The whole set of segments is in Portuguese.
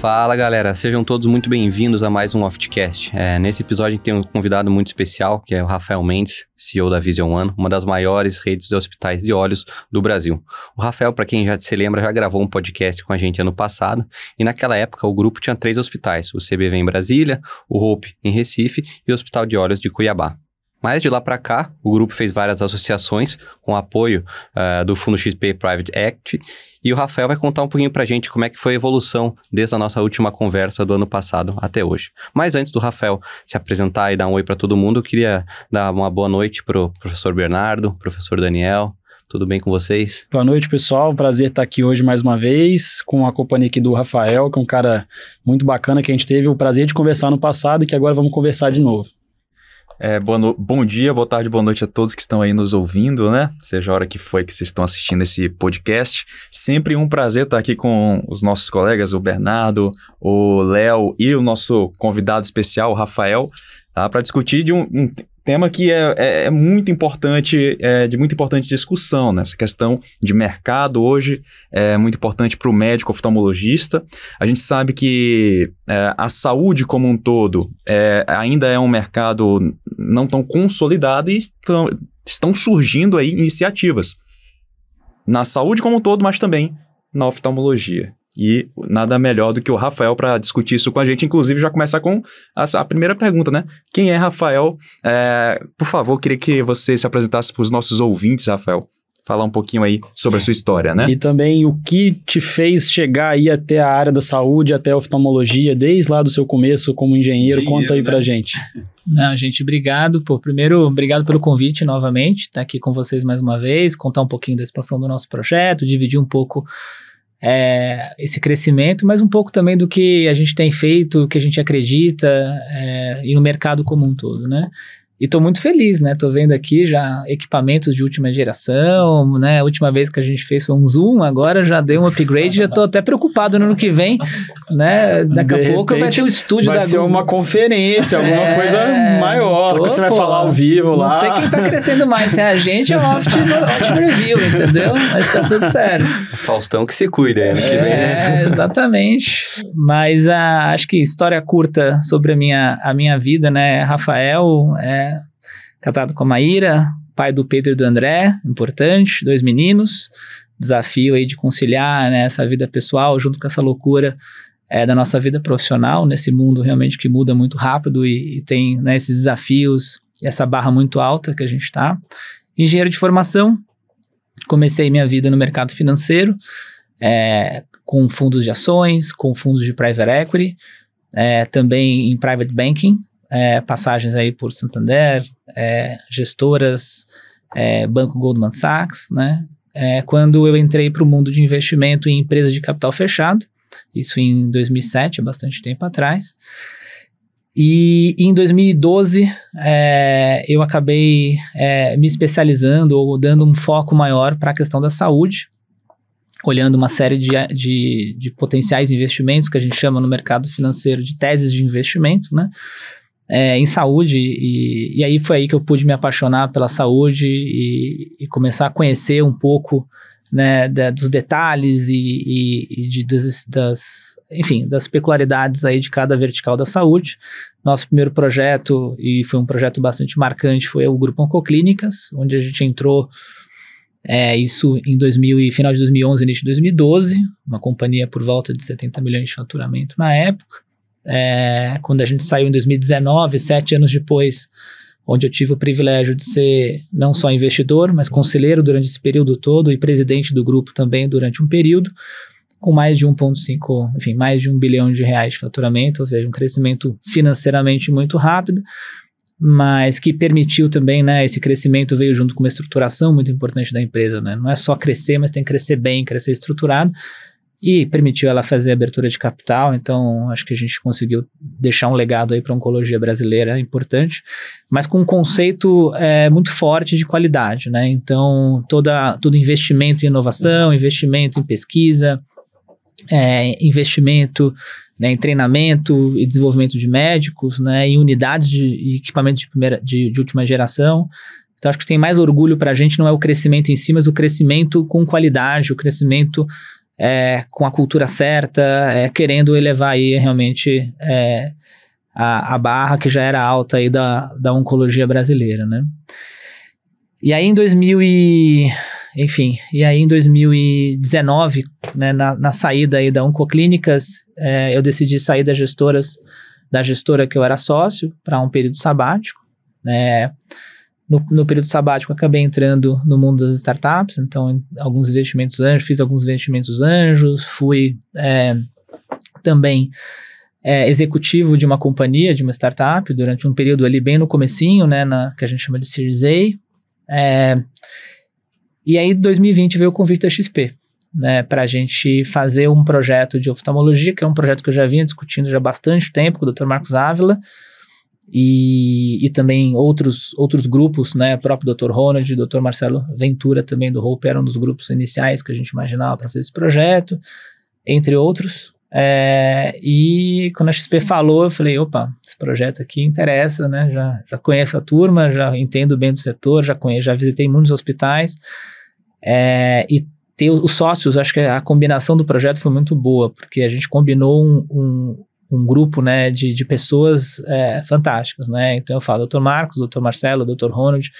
Fala galera, sejam todos muito bem-vindos a mais um Offcast. É, nesse episódio a gente tem um convidado muito especial, que é o Rafael Mendes, CEO da Vision One, uma das maiores redes de hospitais de olhos do Brasil. O Rafael, para quem já se lembra, já gravou um podcast com a gente ano passado, e naquela época o grupo tinha três hospitais: o CBV em Brasília, o Hope em Recife e o Hospital de Olhos de Cuiabá. Mas de lá para cá, o grupo fez várias associações com apoio uh, do Fundo XP Private Act e o Rafael vai contar um pouquinho pra gente como é que foi a evolução desde a nossa última conversa do ano passado até hoje. Mas antes do Rafael se apresentar e dar um oi para todo mundo, eu queria dar uma boa noite pro professor Bernardo, professor Daniel, tudo bem com vocês? Boa noite, pessoal. Prazer estar aqui hoje mais uma vez com a companhia aqui do Rafael, que é um cara muito bacana que a gente teve o prazer de conversar no passado e que agora vamos conversar de novo. É, no... Bom dia, boa tarde, boa noite a todos que estão aí nos ouvindo, né? Seja a hora que foi que vocês estão assistindo esse podcast. Sempre um prazer estar aqui com os nossos colegas, o Bernardo, o Léo e o nosso convidado especial, o Rafael, tá? para discutir de um, um, tema que é, é, é muito importante, é, de muito importante discussão, né? Essa questão de mercado hoje é muito importante para o médico oftalmologista. A gente sabe que é, a saúde como um todo é, ainda é um mercado não tão consolidado e estão, estão surgindo aí iniciativas. Na saúde como um todo, mas também na oftalmologia. E nada melhor do que o Rafael para discutir isso com a gente. Inclusive, já começar com a, a primeira pergunta, né? Quem é Rafael? É, por favor, queria que você se apresentasse para os nossos ouvintes, Rafael falar um pouquinho aí sobre a sua história, né? E também o que te fez chegar aí até a área da saúde, até a oftalmologia, desde lá do seu começo como engenheiro, engenheiro conta aí né? a gente. Não, gente, obrigado. primeiro, obrigado pelo convite novamente, estar tá aqui com vocês mais uma vez, contar um pouquinho da expansão do nosso projeto, dividir um pouco é, esse crescimento, mas um pouco também do que a gente tem feito, o que a gente acredita é, e no mercado como um todo, né? E tô muito feliz, né? Tô vendo aqui já equipamentos de última geração, né? A última vez que a gente fez foi um Zoom, agora já deu um upgrade, já tô até preocupado no ano que vem, né? Daqui de a pouco vai ter o um estúdio vai da Vai ser Google. uma conferência, alguma é, coisa maior, tô, que você vai falar ao vivo lá. Não sei quem tá crescendo mais, se é a gente ou é o Optimer entendeu? Mas tá tudo certo. É Faustão que se cuida ano que vem, né? É, exatamente. Mas ah, acho que história curta sobre a minha, a minha vida, né? Rafael, é casado com a Maíra, pai do Pedro e do André, importante, dois meninos. Desafio aí de conciliar né, essa vida pessoal junto com essa loucura é, da nossa vida profissional, nesse mundo realmente que muda muito rápido e, e tem né, esses desafios, essa barra muito alta que a gente está. Engenheiro de formação, comecei minha vida no mercado financeiro, é, com fundos de ações, com fundos de private equity, é, também em private banking, é, passagens aí por Santander, é, gestoras, é, Banco Goldman Sachs, né? É, quando eu entrei para o mundo de investimento em empresas de capital fechado, isso em 2007, bastante tempo atrás. E em 2012 é, eu acabei é, me especializando ou dando um foco maior para a questão da saúde, olhando uma série de, de, de, potenciais investimentos que a gente chama no mercado financeiro de teses de investimento, né? é, em saúde. E, e, aí foi aí que eu pude me apaixonar pela saúde e, e começar a conhecer um pouco né, da, dos detalhes e, e de, das, das, enfim, das peculiaridades aí de cada vertical da saúde. Nosso primeiro projeto, e foi um projeto bastante marcante, foi o Grupo Oncoclínicas, onde a gente entrou é, isso em 2000 final de 2011, início de 2012, uma companhia por volta de 70 milhões de faturamento na época é, quando a gente saiu em 2019, sete anos depois, onde eu tive o privilégio de ser não só investidor, mas conselheiro durante esse período todo e presidente do grupo também durante um período, com mais de 1,5, enfim, mais de um bilhão de reais de faturamento, ou seja, um crescimento financeiramente muito rápido, mas que permitiu também, né, esse crescimento veio junto com uma estruturação muito importante da empresa, né? Não é só crescer, mas tem que crescer bem, crescer estruturado e permitiu ela fazer abertura de capital, então acho que a gente conseguiu deixar um legado aí para a oncologia brasileira importante, mas com um conceito é, muito forte de qualidade, né? Então, toda, todo investimento em inovação, investimento em pesquisa, é, investimento né, em treinamento e desenvolvimento de médicos, né, em unidades de, equipamentos de, primeira, de, de última geração, então, acho que tem mais orgulho para a gente não é o crescimento em si, mas o crescimento com qualidade, o crescimento é, com a cultura certa, é, querendo elevar aí realmente é, a, a, barra que já era alta aí da, da oncologia brasileira, né? E aí em 2000 e, enfim, e aí em 2019, né, na, na saída aí da Oncoclínicas, é, eu decidi sair das gestoras, da gestora que eu era sócio, para um período sabático, né? No, no, período sabático, acabei entrando no mundo das startups, então alguns investimentos anjos, fiz alguns investimentos anjos, fui é, também é, executivo de uma companhia, de uma startup, durante um período ali bem no comecinho, né, na, que a gente chama de Series A. É, e aí, 2020 veio o convite da XP, né, para a gente fazer um projeto de oftalmologia, que é um projeto que eu já vinha discutindo já há bastante tempo com o Dr. Marcos Ávila, e, e também outros, outros grupos, né? O próprio Dr. Ronald, o Dr. Marcelo Ventura também do Hope eram um dos grupos iniciais que a gente imaginava para fazer esse projeto, entre outros. É, e quando a XP falou, eu falei, opa, esse projeto aqui interessa, né? Já, já conheço a turma, já entendo bem do setor, já conheço, já visitei muitos hospitais. É, e ter os sócios, acho que a combinação do projeto foi muito boa, porque a gente combinou um, um um grupo né, de, de pessoas é, fantásticas, né? Então eu falo doutor Marcos, doutor Marcelo, doutor Ronald,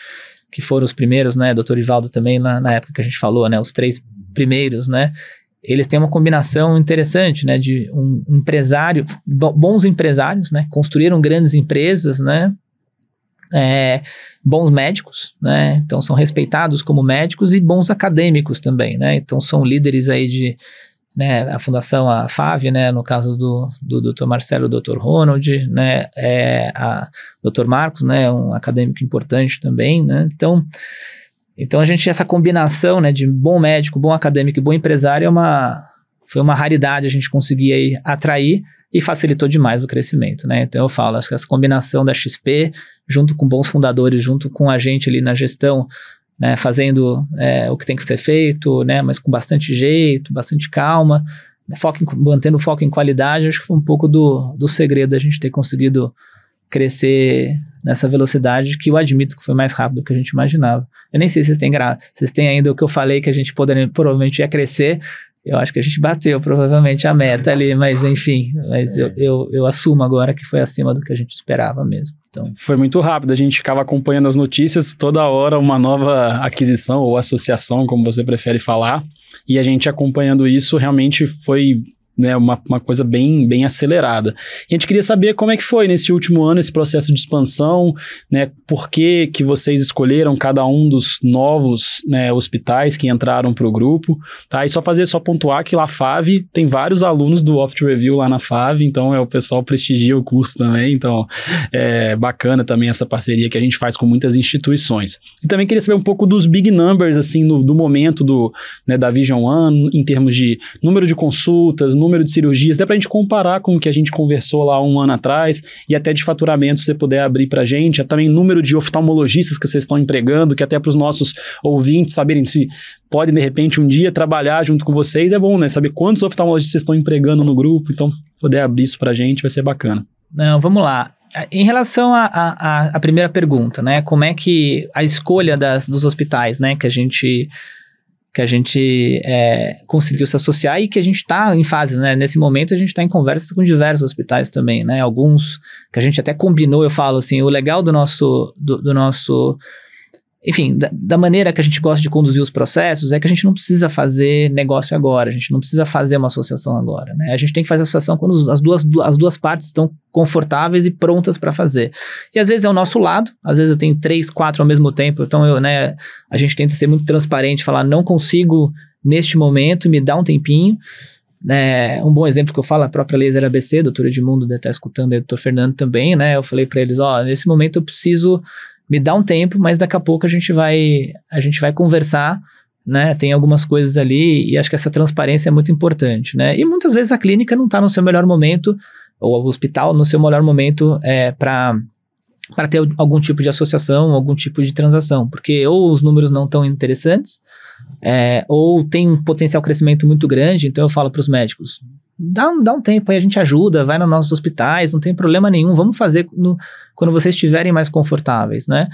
que foram os primeiros, né? doutor Ivaldo também, na, na época que a gente falou, né? Os três primeiros, né? Eles têm uma combinação interessante, né? De um empresário, bons empresários, né? Construíram grandes empresas, né? É, bons médicos, né? Então são respeitados como médicos e bons acadêmicos também, né? Então são líderes aí de né, a Fundação a FAV, né, no caso do, do Dr. Marcelo, doutor Dr. Ronald, né, é, a Dr. Marcos, né, um acadêmico importante também, né, então, então a gente, essa combinação, né, de bom médico, bom acadêmico e bom empresário é uma, foi uma raridade a gente conseguir aí atrair e facilitou demais o crescimento, né, então eu falo, acho que essa combinação da XP junto com bons fundadores, junto com a gente ali na gestão né, fazendo é, o que tem que ser feito, né, mas com bastante jeito, bastante calma, né, foco em, mantendo o foco em qualidade, acho que foi um pouco do, do segredo a gente ter conseguido crescer nessa velocidade que eu admito que foi mais rápido do que a gente imaginava. Eu nem sei se vocês têm, gra... vocês têm ainda o que eu falei que a gente poderia, provavelmente ia crescer, eu acho que a gente bateu provavelmente a meta ali, mas enfim, mas é. eu, eu, eu, assumo agora que foi acima do que a gente esperava mesmo. Então, foi muito rápido, a gente ficava acompanhando as notícias, toda hora uma nova aquisição ou associação, como você prefere falar, e a gente acompanhando isso realmente foi né, uma, uma coisa bem, bem acelerada. E a gente queria saber como é que foi nesse último ano esse processo de expansão, né, por que, que vocês escolheram cada um dos novos né, hospitais que entraram para o grupo, tá? E só fazer, só pontuar que lá FAV tem vários alunos do Off Review lá na FAV, então é o pessoal prestigia o curso também, então é bacana também essa parceria que a gente faz com muitas instituições. E também queria saber um pouco dos big numbers, assim, no, do momento do, né, da Vision One, em termos de número de consultas, número número de cirurgias, dá para a gente comparar com o que a gente conversou lá um ano atrás e até de faturamento, se você puder abrir para a gente, é também número de oftalmologistas que vocês estão empregando, que até para os nossos ouvintes saberem se podem, de repente, um dia trabalhar junto com vocês, é bom, né? Saber quantos oftalmologistas vocês estão empregando no grupo, então poder abrir isso para a gente vai ser bacana. Não, vamos lá. Em relação à primeira pergunta, né? Como é que a escolha das, dos hospitais, né? Que a gente que a gente é, conseguiu se associar e que a gente está em fases, né? Nesse momento a gente está em conversas com diversos hospitais também, né? Alguns que a gente até combinou, eu falo assim, o legal do nosso, do, do nosso enfim, da, da, maneira que a gente gosta de conduzir os processos, é que a gente não precisa fazer negócio agora, a gente não precisa fazer uma associação agora, né? A gente tem que fazer associação quando as duas, as duas partes estão confortáveis e prontas para fazer. E às vezes é o nosso lado, às vezes eu tenho três, quatro ao mesmo tempo, então eu, né, a gente tenta ser muito transparente, falar, não consigo neste momento, me dá um tempinho. É, um bom exemplo que eu falo, a própria Laser ABC, doutora Edmundo deve estar escutando, e o doutor Fernando também, né? Eu falei para eles, ó, nesse momento eu preciso me dá um tempo, mas daqui a pouco a gente vai, a gente vai conversar, né? Tem algumas coisas ali e acho que essa transparência é muito importante, né? E muitas vezes a clínica não está no seu melhor momento ou o hospital no seu melhor momento é, para para ter algum tipo de associação, algum tipo de transação, porque ou os números não estão interessantes, é, ou tem um potencial crescimento muito grande, então eu falo para os médicos, dá, um, dá um tempo aí, a gente ajuda, vai nos nossos hospitais, não tem problema nenhum, vamos fazer no, quando vocês estiverem mais confortáveis, né?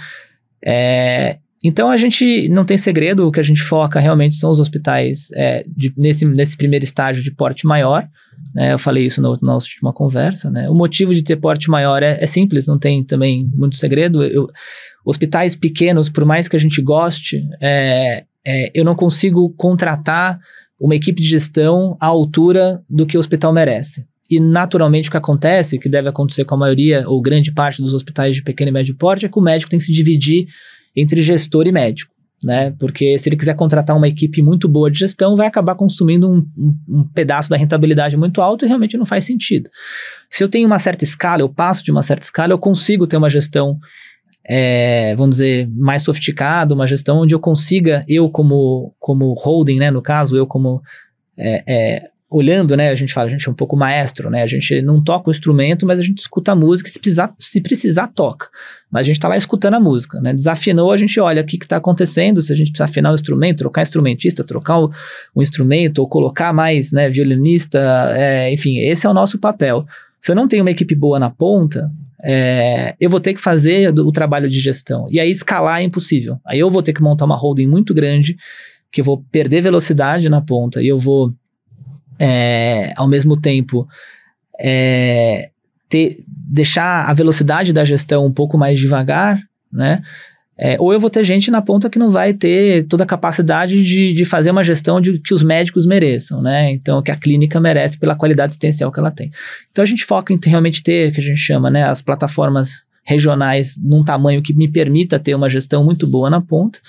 É, então a gente não tem segredo, o que a gente foca realmente são os hospitais é, de, nesse, nesse primeiro estágio de porte maior. Né? Eu falei isso na nossa última conversa. Né? O motivo de ter porte maior é, é simples, não tem também muito segredo. Eu, hospitais pequenos, por mais que a gente goste, é, é, eu não consigo contratar uma equipe de gestão à altura do que o hospital merece. E naturalmente o que acontece, que deve acontecer com a maioria ou grande parte dos hospitais de pequeno e médio porte, é que o médico tem que se dividir entre gestor e médico. Né? Porque se ele quiser contratar uma equipe muito boa de gestão, vai acabar consumindo um, um, um, pedaço da rentabilidade muito alto e realmente não faz sentido. Se eu tenho uma certa escala, eu passo de uma certa escala, eu consigo ter uma gestão é, vamos dizer, mais sofisticado, uma gestão onde eu consiga, eu como, como holding, né, no caso, eu como é, é, olhando, né, a gente fala, a gente é um pouco maestro, né, a gente não toca o instrumento, mas a gente escuta a música, se precisar, se precisar toca, mas a gente está lá escutando a música, né, desafinou, a gente olha o que está acontecendo, se a gente precisa afinar o instrumento, trocar instrumentista, trocar o, o instrumento, ou colocar mais, né, violinista, é, enfim, esse é o nosso papel. Se eu não tenho uma equipe boa na ponta, é, eu vou ter que fazer o trabalho de gestão. E aí escalar é impossível. Aí eu vou ter que montar uma holding muito grande, que eu vou perder velocidade na ponta e eu vou, é, ao mesmo tempo, é, ter, deixar a velocidade da gestão um pouco mais devagar, né? É, ou eu vou ter gente na ponta que não vai ter toda a capacidade de, de fazer uma gestão de, que os médicos mereçam, né? Então, que a clínica merece pela qualidade assistencial que ela tem. Então, a gente foca em realmente ter, que a gente chama, né, as plataformas regionais num tamanho que me permita ter uma gestão muito boa na ponta.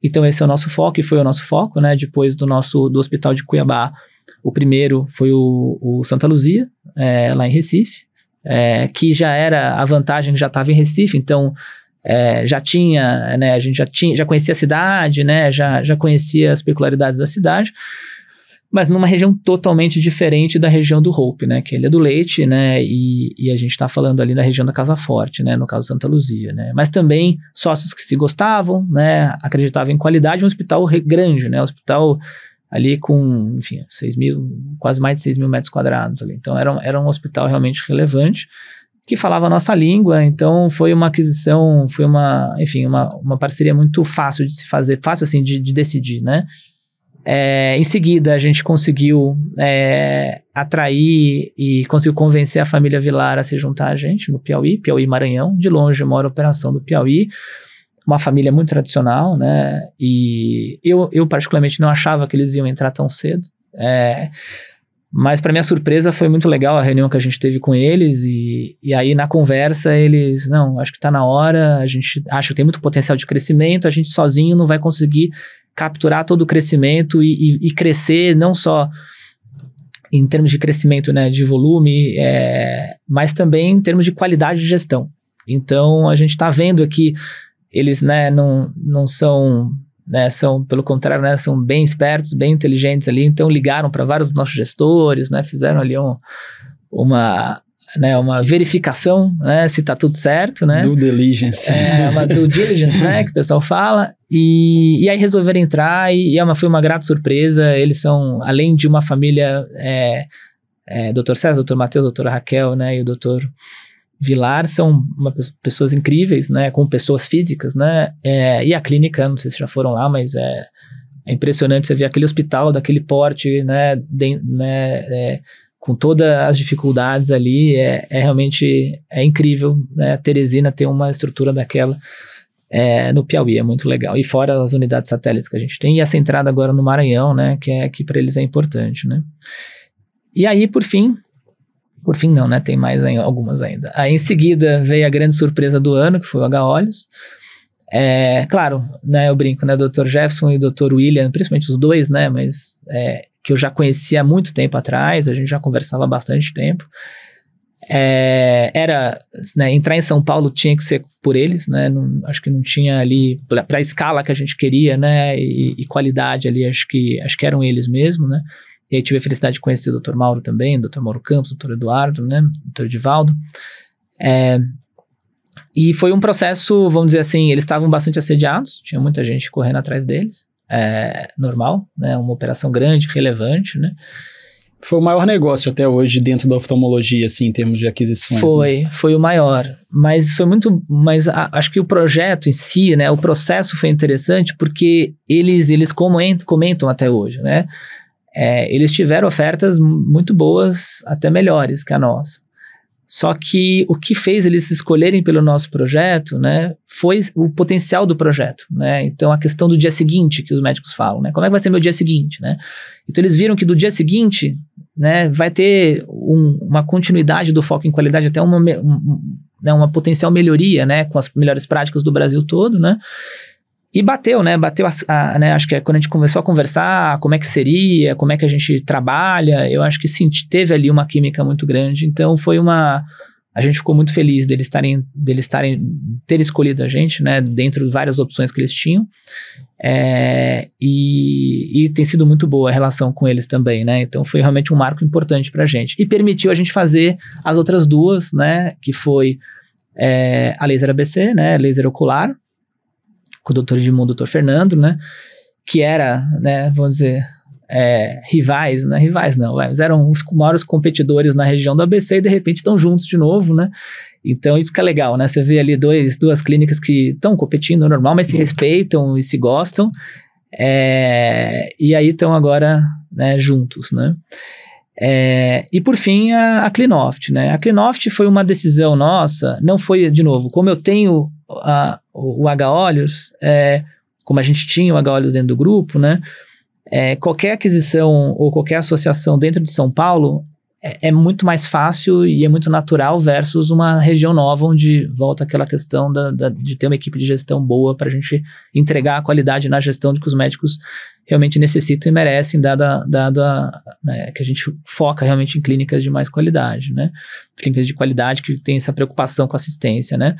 Então, esse é o nosso foco e foi o nosso foco, né? Depois do nosso do Hospital de Cuiabá, o primeiro foi o, o Santa Luzia, é, lá em Recife, é, que já era a vantagem que já estava em Recife, então é, já tinha, né, a gente já tinha, já conhecia a cidade, né, já, já conhecia as peculiaridades da cidade, mas numa região totalmente diferente da região do Hope, né, que ele é do Leite, né, e, e a gente está falando ali na região da Casa Forte, né, no caso Santa Luzia, né, mas também sócios que se gostavam, né, acreditavam em qualidade, um hospital grande, né, um hospital ali com, enfim, 6 mil, quase mais de 6 mil metros quadrados ali, então era, era um hospital realmente relevante, que falava a nossa língua, então foi uma aquisição, foi uma, enfim, uma, uma parceria muito fácil de se fazer, fácil assim de, de decidir, né? É, em seguida, a gente conseguiu é, atrair e conseguiu convencer a família Vilar a se juntar a gente no Piauí, Piauí Maranhão, de longe, uma operação do Piauí, uma família muito tradicional, né? E eu, eu particularmente não achava que eles iam entrar tão cedo. É, mas, para minha surpresa, foi muito legal a reunião que a gente teve com eles. E, e aí, na conversa, eles. Não, acho que está na hora, a gente acha que tem muito potencial de crescimento, a gente sozinho não vai conseguir capturar todo o crescimento e, e, e crescer, não só em termos de crescimento né, de volume, é, mas também em termos de qualidade de gestão. Então, a gente está vendo aqui, eles né, não, não são né? São, pelo contrário, né? São bem espertos, bem inteligentes ali. Então ligaram para vários dos nossos gestores, né? Fizeram ali um, uma né, uma verificação, né, se está tudo certo, né? Due diligence. É, uma due diligence, né, que o pessoal fala. E, e aí resolveram entrar e, e é uma, foi uma grata surpresa. Eles são, além de uma família, é, é, Dr. César, Dr. Matheus, Dr. Raquel, né, e o Dr. Vilar são uma, pessoas incríveis, né? Com pessoas físicas, né? É, e a clínica, não sei se já foram lá, mas é, é impressionante você ver aquele hospital daquele porte, né? De, né é, com todas as dificuldades ali, é, é realmente é incrível. Né? A Teresina tem uma estrutura daquela é, no Piauí, é muito legal. E fora as unidades satélites que a gente tem, e essa entrada agora no Maranhão, né? Que é que para eles é importante, né? E aí, por fim, por fim, não, né? Tem mais algumas ainda. Aí em seguida veio a grande surpresa do ano, que foi o H-Olhos. É, claro, né, eu brinco, né, Dr. Jefferson e Dr. William, principalmente os dois, né, mas é, que eu já conhecia há muito tempo atrás, a gente já conversava há bastante tempo. É, era, né, entrar em São Paulo tinha que ser por eles, né, não, acho que não tinha ali, para a escala que a gente queria, né, e, e qualidade ali, acho que, acho que eram eles mesmo, né. E aí tive a felicidade de conhecer o Dr. Mauro também, o Dr. Mauro Campos, o Dr. Eduardo, né? O Dr. Edivaldo. É, e foi um processo, vamos dizer assim, eles estavam bastante assediados, tinha muita gente correndo atrás deles, é, normal, né? Uma operação grande, relevante, né? Foi o maior negócio até hoje dentro da oftalmologia, assim, em termos de aquisições. Né? Foi, né? foi o maior. Mas foi muito. Mas a, acho que o projeto em si, né? O processo foi interessante porque eles, eles comentam, comentam até hoje, né? é, eles tiveram ofertas muito boas, até melhores que a nossa. Só que o que fez eles escolherem pelo nosso projeto, né, foi o potencial do projeto, né? Então a questão do dia seguinte que os médicos falam, né? Como é que vai ser meu dia seguinte, né? Então eles viram que do dia seguinte, né, vai ter um, uma continuidade do foco em qualidade, até uma, um, né, uma potencial melhoria, né, com as melhores práticas do Brasil todo, né? E bateu, né? Bateu, a, a, né? acho que é quando a gente começou a conversar, como é que seria, como é que a gente trabalha, eu acho que sim, teve ali uma química muito grande. Então foi uma. A gente ficou muito feliz deles estarem, deles estarem, ter escolhido a gente, né? Dentro de várias opções que eles tinham. É, e, e tem sido muito boa a relação com eles também, né? Então foi realmente um marco importante pra gente. E permitiu a gente fazer as outras duas, né? Que foi é, a laser ABC, né? Laser ocular com o doutor Edmundo o doutor Fernando, né? Que era, né, vamos dizer, é, rivais, né? Rivais não, mas eram os maiores competidores na região do ABC e de repente estão juntos de novo, né? Então isso que é legal, né? Você vê ali dois, duas clínicas que estão competindo é normal, mas se uhum. respeitam e se gostam, é, e aí estão agora né, juntos, né? É, e por fim a, a né? A Clinoft foi uma decisão nossa, não foi de novo, como eu tenho a, o, H-Olhos, é, como a gente tinha o H-Olhos dentro do grupo, né? É, qualquer aquisição ou qualquer associação dentro de São Paulo é, é, muito mais fácil e é muito natural versus uma região nova onde volta aquela questão da, da, de ter uma equipe de gestão boa para a gente entregar a qualidade na gestão de que os médicos realmente necessitam e merecem, dada, dado né, que a gente foca realmente em clínicas de mais qualidade, né? Clínicas de qualidade que tem essa preocupação com assistência, né?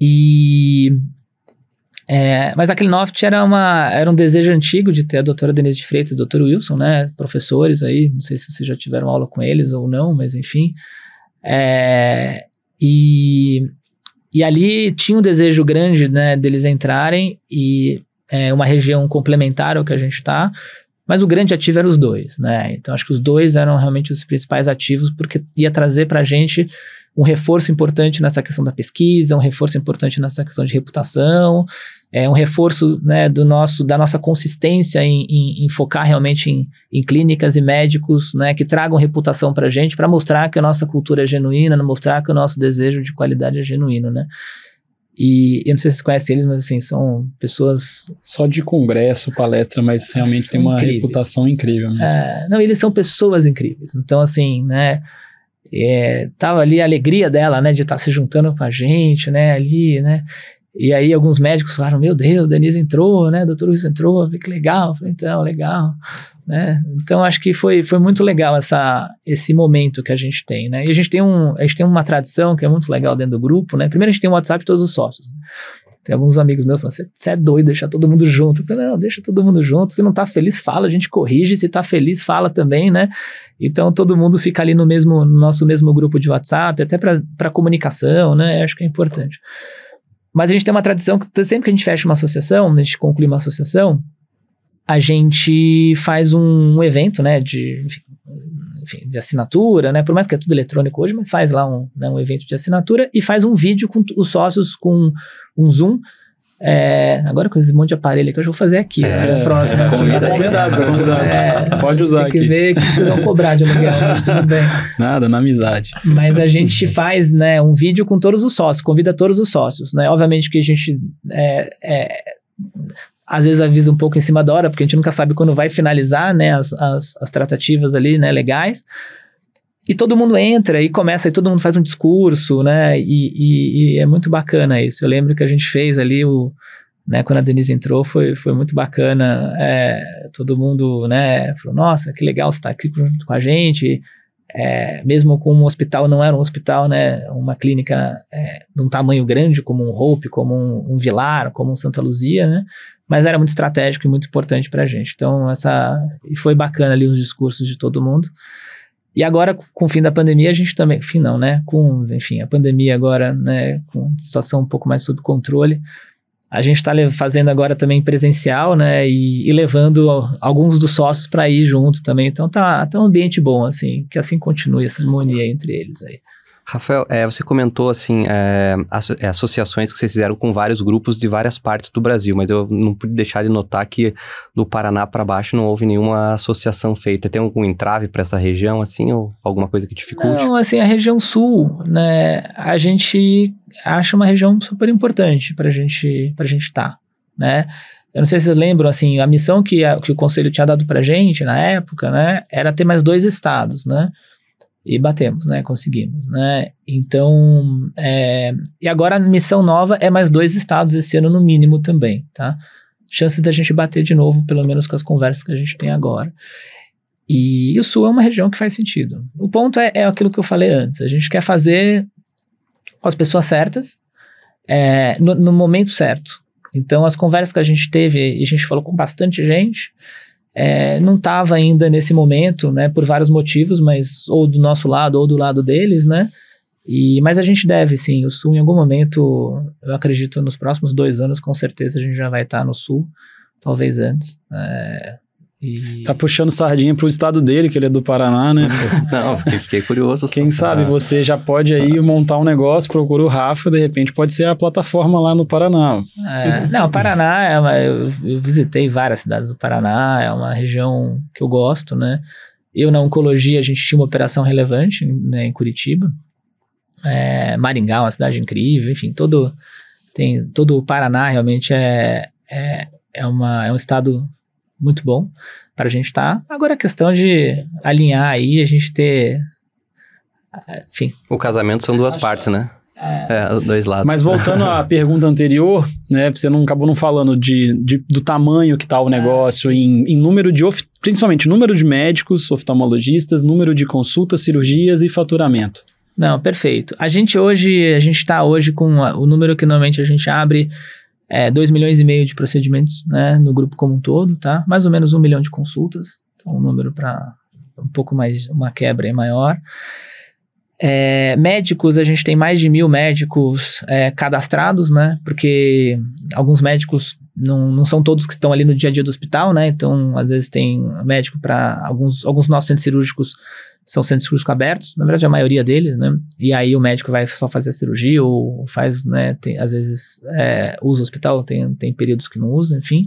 E. É, mas a Klinoft era, uma, era um desejo antigo de ter a doutora Denise de Freitas e o doutor Wilson, né? Professores aí, não sei se vocês já tiveram aula com eles ou não, mas enfim. É, e, e ali tinha um desejo grande né, deles entrarem e é uma região complementar ao que a gente está, mas o grande ativo eram os dois, né? Então acho que os dois eram realmente os principais ativos porque ia trazer para a gente um reforço importante nessa questão da pesquisa, um reforço importante nessa questão de reputação, é, um reforço né, do nosso, da nossa consistência em, em, em focar realmente em, em, clínicas e médicos né, que tragam reputação para a gente, para mostrar que a nossa cultura é genuína, né, mostrar que o nosso desejo de qualidade é genuíno, né? E eu não sei se vocês conhecem eles, mas assim, são pessoas. Só de congresso, palestra, mas realmente tem uma incríveis. reputação incrível mesmo. É, não, eles são pessoas incríveis. Então, assim, né? É, tava ali a alegria dela, né, de estar tá se juntando com a gente, né, ali, né. E aí alguns médicos falaram, meu Deus, Denise entrou, né, doutor Luiz entrou, que legal. Falei, então, legal, né. Então, acho que foi, foi muito legal essa, esse momento que a gente tem, né. E a gente tem, um, a gente tem uma tradição que é muito legal dentro do grupo, né. Primeiro a gente tem um WhatsApp de todos os sócios. Né? Tem alguns amigos meus falando, você é doido deixar todo mundo junto. Eu falei, não, deixa todo mundo junto. Se não tá feliz, fala, a gente corrige. Se tá feliz, fala também, né? Então todo mundo fica ali no mesmo no nosso mesmo grupo de WhatsApp, até para comunicação, né? Eu acho que é importante. Mas a gente tem uma tradição que sempre que a gente fecha uma associação, a gente conclui uma associação, a gente faz um, um evento, né? De enfim, enfim, de assinatura, né? Por mais que é tudo eletrônico hoje, mas faz lá um, né, um evento de assinatura e faz um vídeo com os sócios com um Zoom. É, agora com esse monte de aparelho que eu já vou fazer aqui. É, né? próxima. É, convidado, convidado, É, Pode usar tem que aqui. ver o que vocês vão cobrar de aluguel, mas tudo bem. Nada, na amizade. Mas a gente faz né, um vídeo com todos os sócios, convida todos os sócios. Né? Obviamente que a gente é, é às vezes avisa um pouco em cima da hora, porque a gente nunca sabe quando vai finalizar, né, as, as, as tratativas ali, né, legais. E todo mundo entra e começa, e todo mundo faz um discurso, né, e, e, e é muito bacana isso. Eu lembro que a gente fez ali o, né, quando a Denise entrou, foi, foi muito bacana, é, todo mundo, né, falou, nossa, que legal você estar tá aqui com, com a gente, é, mesmo com um hospital, não era um hospital, né, uma clínica é, de um tamanho grande, como um Hope, como um, um Vilar, como um Santa Luzia, né, mas era muito estratégico e muito importante para a gente. Então, essa. E foi bacana ali os discursos de todo mundo. E agora, com o fim da pandemia, a gente também. Fim não, né? Com, enfim, a pandemia agora, né? Com situação um pouco mais sob controle, a gente está fazendo agora também presencial, né? E, e levando alguns dos sócios para ir junto também. Então tá, tá um ambiente bom, assim, que assim continue essa harmonia entre eles aí. Rafael, é, você comentou assim é, asso é, associações que vocês fizeram com vários grupos de várias partes do Brasil, mas eu não pude deixar de notar que do Paraná para baixo não houve nenhuma associação feita. Tem algum entrave para essa região, assim, ou alguma coisa que dificulte? Não, assim, a região sul, né, a gente acha uma região super importante para gente, a gente estar, tá, né? Eu não sei se vocês lembram, assim, a missão que, a, que o conselho tinha dado para gente na época, né, era ter mais dois estados, né? E batemos, né? Conseguimos, né? Então, é, e agora a missão nova é mais dois estados esse ano no mínimo também, tá? Chances da gente bater de novo, pelo menos com as conversas que a gente tem agora. E o Sul é uma região que faz sentido. O ponto é, é aquilo que eu falei antes. A gente quer fazer com as pessoas certas, é, no, no momento certo. Então, as conversas que a gente teve, e a gente falou com bastante gente, é, não estava ainda nesse momento, né, por vários motivos, mas ou do nosso lado ou do lado deles, né? E, mas a gente deve, sim. O Sul, em algum momento, eu acredito, nos próximos dois anos, com certeza a gente já vai estar tá no Sul, talvez antes. É, Tá e... Tá puxando sardinha pro estado dele, que ele é do Paraná, né? Não, fiquei, fiquei curioso. Quem sabe ah. você já pode aí ah. montar um negócio, procura o Rafa, de repente pode ser a plataforma lá no Paraná. É, não, o Paraná é uma, eu, eu, visitei várias cidades do Paraná, é uma região que eu gosto, né? Eu na oncologia a gente tinha uma operação relevante né, em Curitiba, é, Maringá, é uma cidade incrível, enfim, todo tem todo o Paraná realmente é, é, é, uma, é um estado muito bom para a gente estar. Tá. Agora a questão de alinhar aí, a gente ter. Eh, enfim. O casamento são duas partes, né? É. é, dois lados. Mas voltando à pergunta anterior, né? Você não acabou não falando de, de do tamanho que está o é. negócio é. em, em, número de of, principalmente número de médicos, oftalmologistas, número de consultas, cirurgias e faturamento. Não, perfeito. A gente hoje, a gente está hoje com o número que normalmente a gente abre é, 2 milhões e meio de procedimentos né, no grupo como um todo, tá? Mais ou menos 1 milhão de consultas, então um número para um pouco mais, uma quebra maior. É, médicos, a gente tem mais de mil médicos é, cadastrados, né? Porque alguns médicos não, não são todos que estão ali no dia a dia do hospital, né? Então, às vezes tem médico para alguns, alguns nossos centros cirúrgicos são centros cirúrgicos abertos, na verdade a maioria deles, né? E aí o médico vai só fazer a cirurgia ou faz, né? Tem, às vezes é, usa o hospital, tem, tem períodos que não usa, enfim.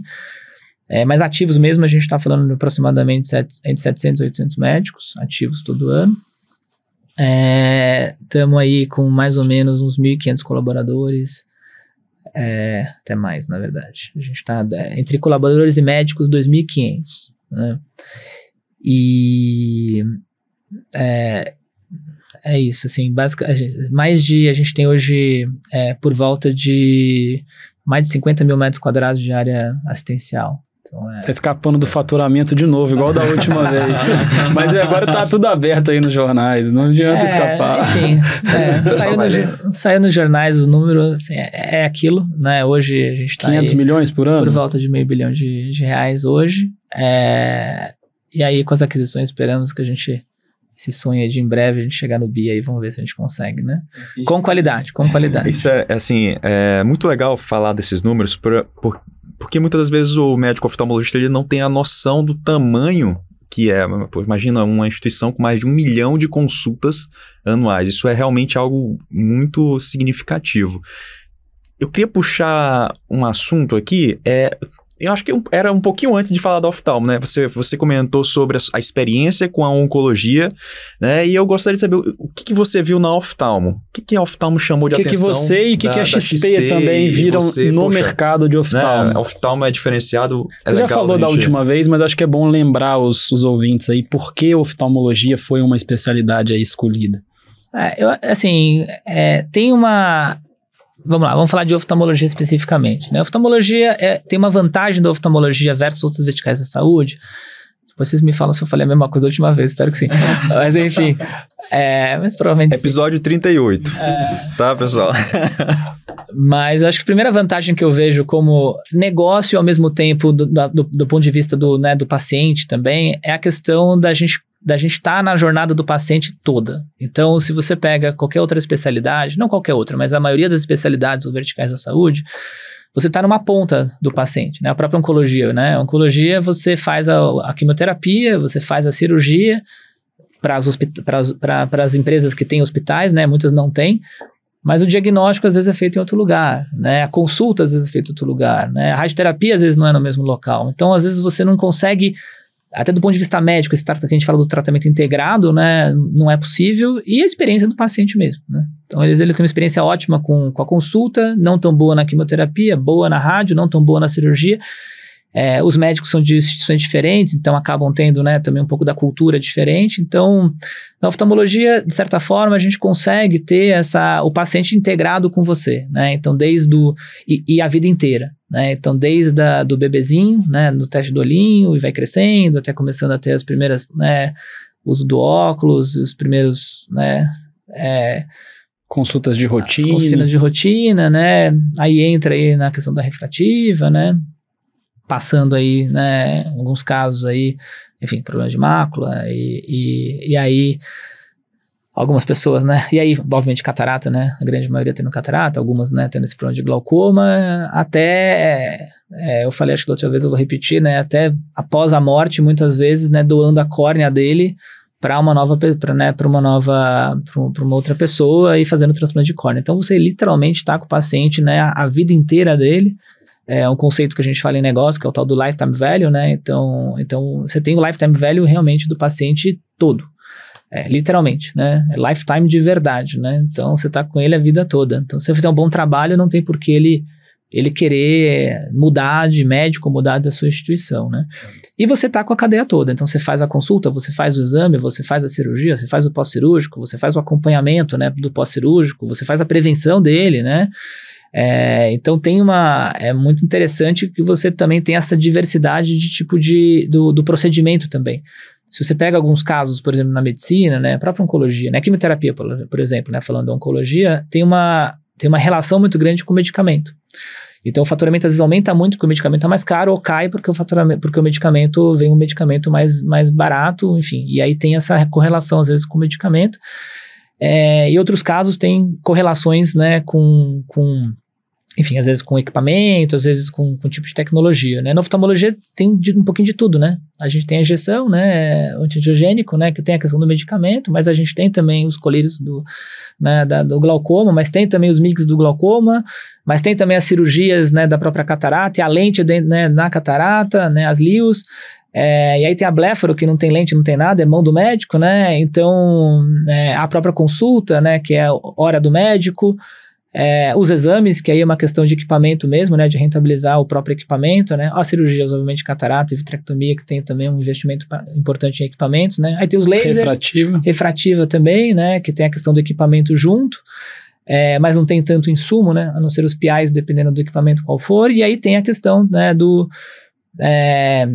É, mas ativos mesmo, a gente está falando de aproximadamente set, entre 700 e 800 médicos ativos todo ano. Estamos é, aí com mais ou menos uns 1.500 colaboradores, é, até mais, na verdade. A gente está é, entre colaboradores e médicos, 2.500. Né? E é, é isso, assim, basicamente, mais de, a gente tem hoje é, por volta de mais de 50 mil metros quadrados de área assistencial. Então, é... Tá escapando do faturamento de novo, igual da última vez. Mas é, agora tá tudo aberto aí nos jornais, não adianta é, escapar. Enfim, é, saiu, no, saiu, nos jornais o número, assim, é, é, aquilo, né? Hoje a gente tem tá 500 milhões por ano? Por volta de meio bilhão de, de reais hoje. É, e aí, com as aquisições, esperamos que a gente esse sonho é de em breve a gente chegar no BIA e vamos ver se a gente consegue, né? É com qualidade, com qualidade. Isso é, é, assim, é muito legal falar desses números, por, por, porque muitas das vezes o médico oftalmologista ele não tem a noção do tamanho que é, pô, imagina uma instituição com mais de um milhão de consultas anuais. Isso é realmente algo muito significativo. Eu queria puxar um assunto aqui, é eu acho que era um pouquinho antes de falar do oftalmo, né? Você, você comentou sobre a, a, experiência com a oncologia, né? E eu gostaria de saber o, o que, que, você viu na oftalmo. O que, que a oftalmo chamou de que atenção? O que você e o que, que a XP, XP também viram você, no poxa, mercado de né? oftalmo? Né? oftalmo é diferenciado. É você já falou da, última vez, mas acho que é bom lembrar os, os ouvintes aí por que oftalmologia foi uma especialidade aí escolhida. É eu, assim, é, tem uma Vamos lá, vamos falar de oftalmologia especificamente. Né? A oftalmologia é, tem uma vantagem da oftalmologia versus outras verticais da saúde. vocês me falam se eu falei a mesma coisa da última vez, espero que sim. mas enfim, é, mas provavelmente. Episódio sim. 38. É... Tá, pessoal? Mas acho que a primeira vantagem que eu vejo como negócio, ao mesmo tempo, do, do, do ponto de vista do, né, do paciente também, é a questão da gente da gente estar tá na jornada do paciente toda. Então, se você pega qualquer outra especialidade, não qualquer outra, mas a maioria das especialidades ou verticais da saúde, você está numa ponta do paciente, né? A própria oncologia, né? A oncologia, você faz a, a quimioterapia, você faz a cirurgia para as, as empresas que têm hospitais, né? Muitas não têm, mas o diagnóstico às vezes é feito em outro lugar, né? A consulta às vezes é feita em outro lugar, né? A radioterapia às vezes não é no mesmo local. Então, às vezes você não consegue até do ponto de vista médico, esse que a gente fala do tratamento integrado, né, não é possível, e a experiência do paciente mesmo, né? Então, eles, ele tem uma experiência ótima com, com a consulta, não tão boa na quimioterapia, boa na rádio, não tão boa na cirurgia, é, os médicos são de instituições diferentes, então acabam tendo né, também um pouco da cultura diferente. Então, na oftalmologia, de certa forma, a gente consegue ter essa, o paciente integrado com você, né? Então, desde o, e, e a vida inteira. Né? Então, desde do bebezinho, né, no teste do olhinho, e vai crescendo, até começando a ter as primeiras, né, uso do óculos, os primeiros, né, é, consultas de rotina. As consultas de rotina, né? Aí entra aí na questão da refrativa, né? passando aí, né, alguns casos aí, enfim, problemas de mácula e, e, e aí algumas pessoas, né? E aí, obviamente, catarata, né? A grande maioria tendo catarata, algumas, né, tendo esse problema de glaucoma, até. É, eu falei, acho que da outra vez eu vou repetir, né? Até após a morte, muitas vezes, né, doando a córnea dele para uma nova para né, uma nova para uma outra pessoa e fazendo transplante de córnea. Então você literalmente está com o paciente, né, a vida inteira dele é um conceito que a gente fala em negócio, que é o tal do lifetime value, né? Então, então você tem o lifetime value realmente do paciente todo. É, literalmente, né? É lifetime de verdade, né? Então você está com ele a vida toda. Então, se você fizer um bom trabalho, não tem por que ele ele querer mudar de médico, mudar da sua instituição, né? E você está com a cadeia toda, então você faz a consulta, você faz o exame, você faz a cirurgia, você faz o pós-cirúrgico, você faz o acompanhamento, né, do pós-cirúrgico, você faz a prevenção dele, né? É, então tem uma. É muito interessante que você também tem essa diversidade de tipo de do, do procedimento também. Se você pega alguns casos, por exemplo, na medicina, né, própria oncologia, né, quimioterapia, por, por exemplo, né, falando da oncologia, tem uma, tem uma relação muito grande com o medicamento. Então o faturamento às vezes aumenta muito porque o medicamento é mais caro ou cai porque o faturamento, porque o medicamento vem um medicamento mais, mais barato, enfim. E aí tem essa correlação às vezes com o medicamento. É, e outros casos têm correlações né, com, com, enfim, às vezes com equipamento, às vezes com, com tipo de tecnologia. Né? Na oftalmologia tem de, um pouquinho de tudo, né? A gente tem a injeção, né, antidiogênico, né, que tem a questão do medicamento, mas a gente tem também os colírios do, né, da, do glaucoma, mas tem também os mix do glaucoma, mas tem também as cirurgias, né, da própria catarata e a lente né, na catarata, né, as LIOS. É, e aí tem a bléfaro, que não tem lente, não tem nada, é mão do médico, né? Então, é, a própria consulta, né, que é hora do médico, é, os exames, que aí é uma questão de equipamento mesmo, né, de rentabilizar o próprio equipamento, né? As cirurgias, obviamente, catarata e vitrectomia, que tem também um investimento importante em equipamentos, né? Aí tem os lasers. Refrativa. Refrativa também, né, que tem a questão do equipamento junto. É, mas não tem tanto insumo, né? A não ser os piais dependendo do equipamento qual for. E aí tem a questão né, do, é,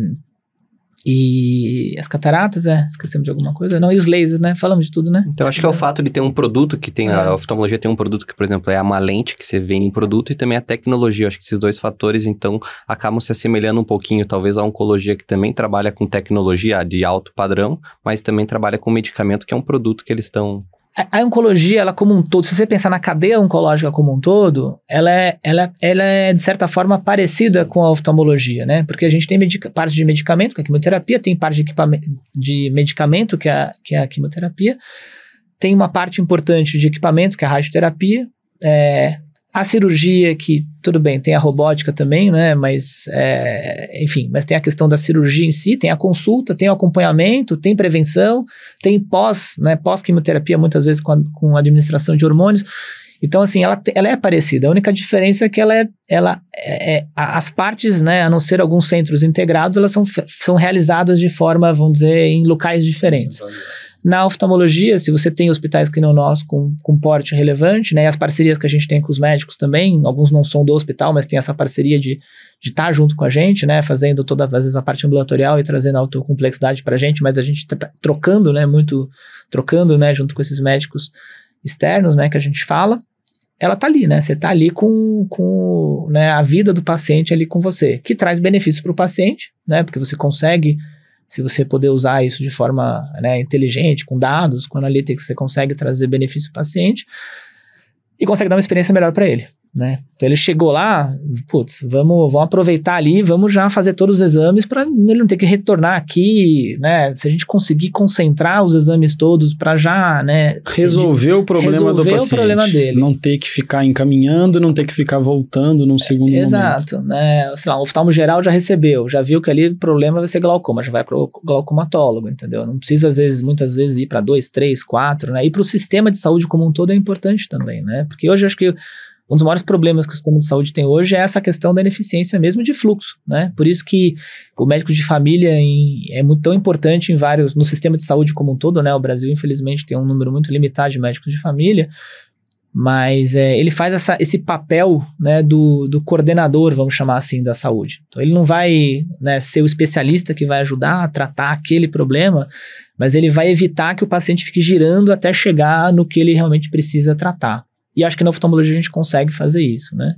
e as cataratas, é, esquecemos de alguma coisa? Não, e os lasers, né? Falamos de tudo, né? Então, acho que é o é. fato de ter um produto que tem, é. a oftalmologia tem um produto que, por exemplo, é a malente que você vê em produto e também a tecnologia. Acho que esses dois fatores, então, acabam se assemelhando um pouquinho, talvez, à oncologia, que também trabalha com tecnologia de alto padrão, mas também trabalha com medicamento, que é um produto que eles estão a, oncologia, ela como um todo, se você pensar na cadeia oncológica como um todo, ela é, ela, ela é de certa forma parecida com a oftalmologia, né? Porque a gente tem parte de medicamento, que é a quimioterapia, tem parte de, de medicamento, que é, que é a quimioterapia, tem uma parte importante de equipamentos, que é a radioterapia, é, a cirurgia, que tudo bem, tem a robótica também, né? Mas, é, enfim, mas tem a questão da cirurgia em si, tem a consulta, tem o acompanhamento, tem prevenção, tem pós, né? Pós-quimioterapia, muitas vezes com, a, com administração de hormônios. Então, assim, ela, ela é parecida. A única diferença é que ela é, ela é, é, as partes, né, a não ser alguns centros integrados, elas são, são realizadas de forma, vamos dizer, em locais diferentes. Sim, na oftalmologia, se você tem hospitais que não nós com, com porte relevante, né, as parcerias que a gente tem com os médicos também, alguns não são do hospital, mas tem essa parceria de estar tá junto com a gente, né, fazendo todas às vezes, a parte ambulatorial e trazendo a autocomplexidade para a gente, mas a gente tá, tá trocando, né, muito, trocando, né, junto com esses médicos externos, né, que a gente fala, ela tá ali, né, você tá ali com, com né, a vida do paciente ali com você, que traz benefício para o paciente, né, porque você consegue se você poder usar isso de forma né, inteligente, com dados, com analytics, você consegue trazer benefício para o paciente e consegue dar uma experiência melhor para ele né? Então ele chegou lá, putz, vamos, vamos aproveitar ali, vamos já fazer todos os exames para ele não ter que retornar aqui, né? Se a gente conseguir concentrar os exames todos para já, né? Resolver o problema resolver do paciente. o problema dele. Não ter que ficar encaminhando, não ter que ficar voltando num segundo é, exato, momento. né? Sei lá, o oftalmo geral já recebeu, já viu que ali o problema vai ser glaucoma, já vai para o glaucomatólogo, entendeu? Não precisa às vezes, muitas vezes ir para dois, três, quatro, né? E para o sistema de saúde como um todo é importante também, né? Porque hoje eu acho que um dos maiores problemas que o sistema de saúde tem hoje é essa questão da ineficiência mesmo de fluxo, né? Por isso que o médico de família em, é muito tão importante em vários no sistema de saúde como um todo, né? O Brasil infelizmente tem um número muito limitado de médicos de família, mas é, ele faz essa, esse papel né, do, do, coordenador, vamos chamar assim, da saúde. Então ele não vai né, ser o especialista que vai ajudar a tratar aquele problema, mas ele vai evitar que o paciente fique girando até chegar no que ele realmente precisa tratar. E acho que na oftalmologia a gente consegue fazer isso, né?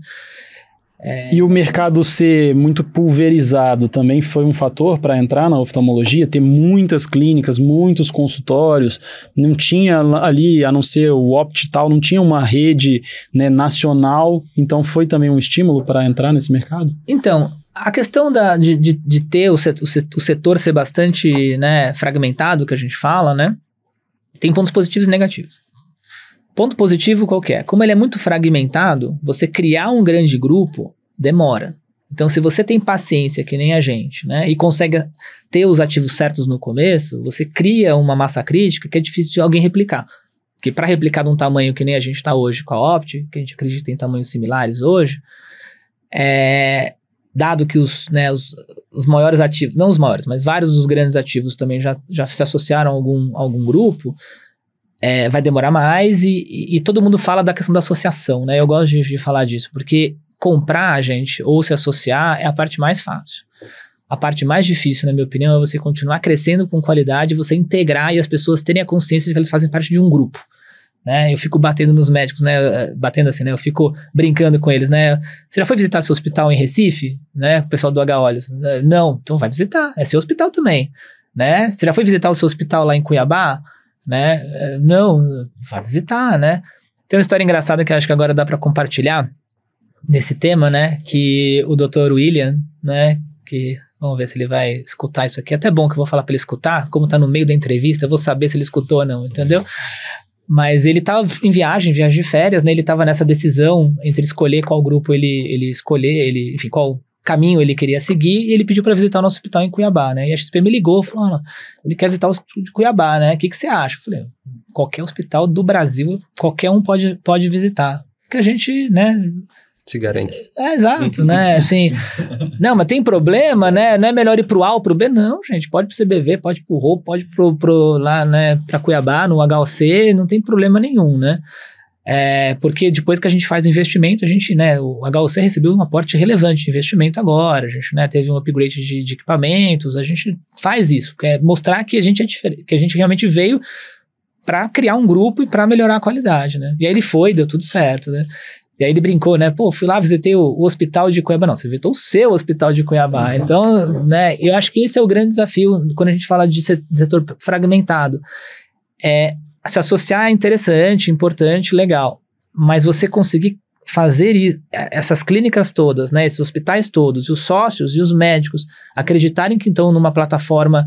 É... E o mercado ser muito pulverizado também foi um fator para entrar na oftalmologia, ter muitas clínicas, muitos consultórios, não tinha ali, a não ser o Optital, não tinha uma rede né, nacional, então foi também um estímulo para entrar nesse mercado? Então, a questão da, de, de, de, ter o setor, o setor ser bastante né, fragmentado, que a gente fala, né, tem pontos positivos e negativos. Ponto positivo qual é? Como ele é muito fragmentado, você criar um grande grupo demora. Então, se você tem paciência, que nem a gente, né, e consegue ter os ativos certos no começo, você cria uma massa crítica que é difícil de alguém replicar. Porque para replicar de um tamanho que nem a gente está hoje com a Opt, que a gente acredita em tamanhos similares hoje, é, dado que os, né, os, os, maiores ativos, não os maiores, mas vários dos grandes ativos também já, já se associaram a algum, a algum grupo, é, vai demorar mais e, e, e, todo mundo fala da questão da associação, né? Eu gosto de, de falar disso, porque comprar, gente, ou se associar é a parte mais fácil. A parte mais difícil, na minha opinião, é você continuar crescendo com qualidade, você integrar e as pessoas terem a consciência de que eles fazem parte de um grupo. Né? Eu fico batendo nos médicos, né? Eh, batendo assim, né? Eu fico brincando com eles, né? Você já foi visitar seu hospital em Recife, né? O pessoal do H Não, então vai visitar, é seu hospital também, né? Você já foi visitar o seu hospital lá em Cuiabá? né? Não, vai visitar, né? Tem uma história engraçada que acho que agora dá para compartilhar nesse tema, né? Que o Dr. William, né? Que vamos ver se ele vai escutar isso aqui. É até bom que eu vou falar para ele escutar, como tá no meio da entrevista, eu vou saber se ele escutou ou não, entendeu? Mas ele estava em viagem, viagem de férias, né? Ele estava nessa decisão entre escolher qual grupo ele, ele escolher, ele, enfim, qual caminho ele queria seguir e ele pediu para visitar o nosso hospital em Cuiabá, né? E a XP me ligou, falou, ele quer visitar o de Cuiabá, né? O que, que você acha? Eu falei, qualquer hospital do Brasil, qualquer um pode, pode visitar. Que a gente, né? Se garante. É, é exato, né? Assim, não, mas tem problema, né? Não é melhor ir pro A ou pro B? Não, gente, pode pro CBV, pode pro Rô, pode pro, pro lá, né, pra Cuiabá, no HOC, não tem problema nenhum, né? É, porque depois que a gente faz o investimento, a gente, né, o HOC recebeu um aporte relevante de investimento agora, a gente, né, teve um upgrade de, de equipamentos, a gente faz isso, quer é mostrar que a gente é diferente, que a gente realmente veio para criar um grupo e para melhorar a qualidade, né? E aí ele foi, deu tudo certo, né? E aí ele brincou, né? Pô, fui lá, visitei o, o hospital de Cuiabá. Não, você visitou o seu hospital de Cuiabá. Uhum. Então, né, eu acho que esse é o grande desafio quando a gente fala de setor fragmentado. É se associar é interessante, importante, legal. Mas você conseguir fazer é, essas clínicas todas, né, esses hospitais todos, os sócios e os médicos acreditarem que então numa plataforma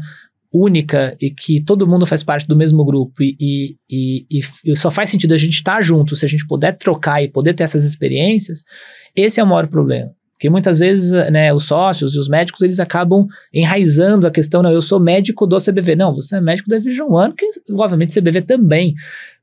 única e que todo mundo faz parte do mesmo grupo e, e, e, e só faz sentido a gente estar tá junto se a gente puder trocar e poder ter essas experiências, esse é o maior problema. Porque muitas vezes, né, os sócios e os médicos, eles acabam enraizando a questão, não, eu sou médico do CBV. Não, você é médico da Vision One, que obviamente CBV também.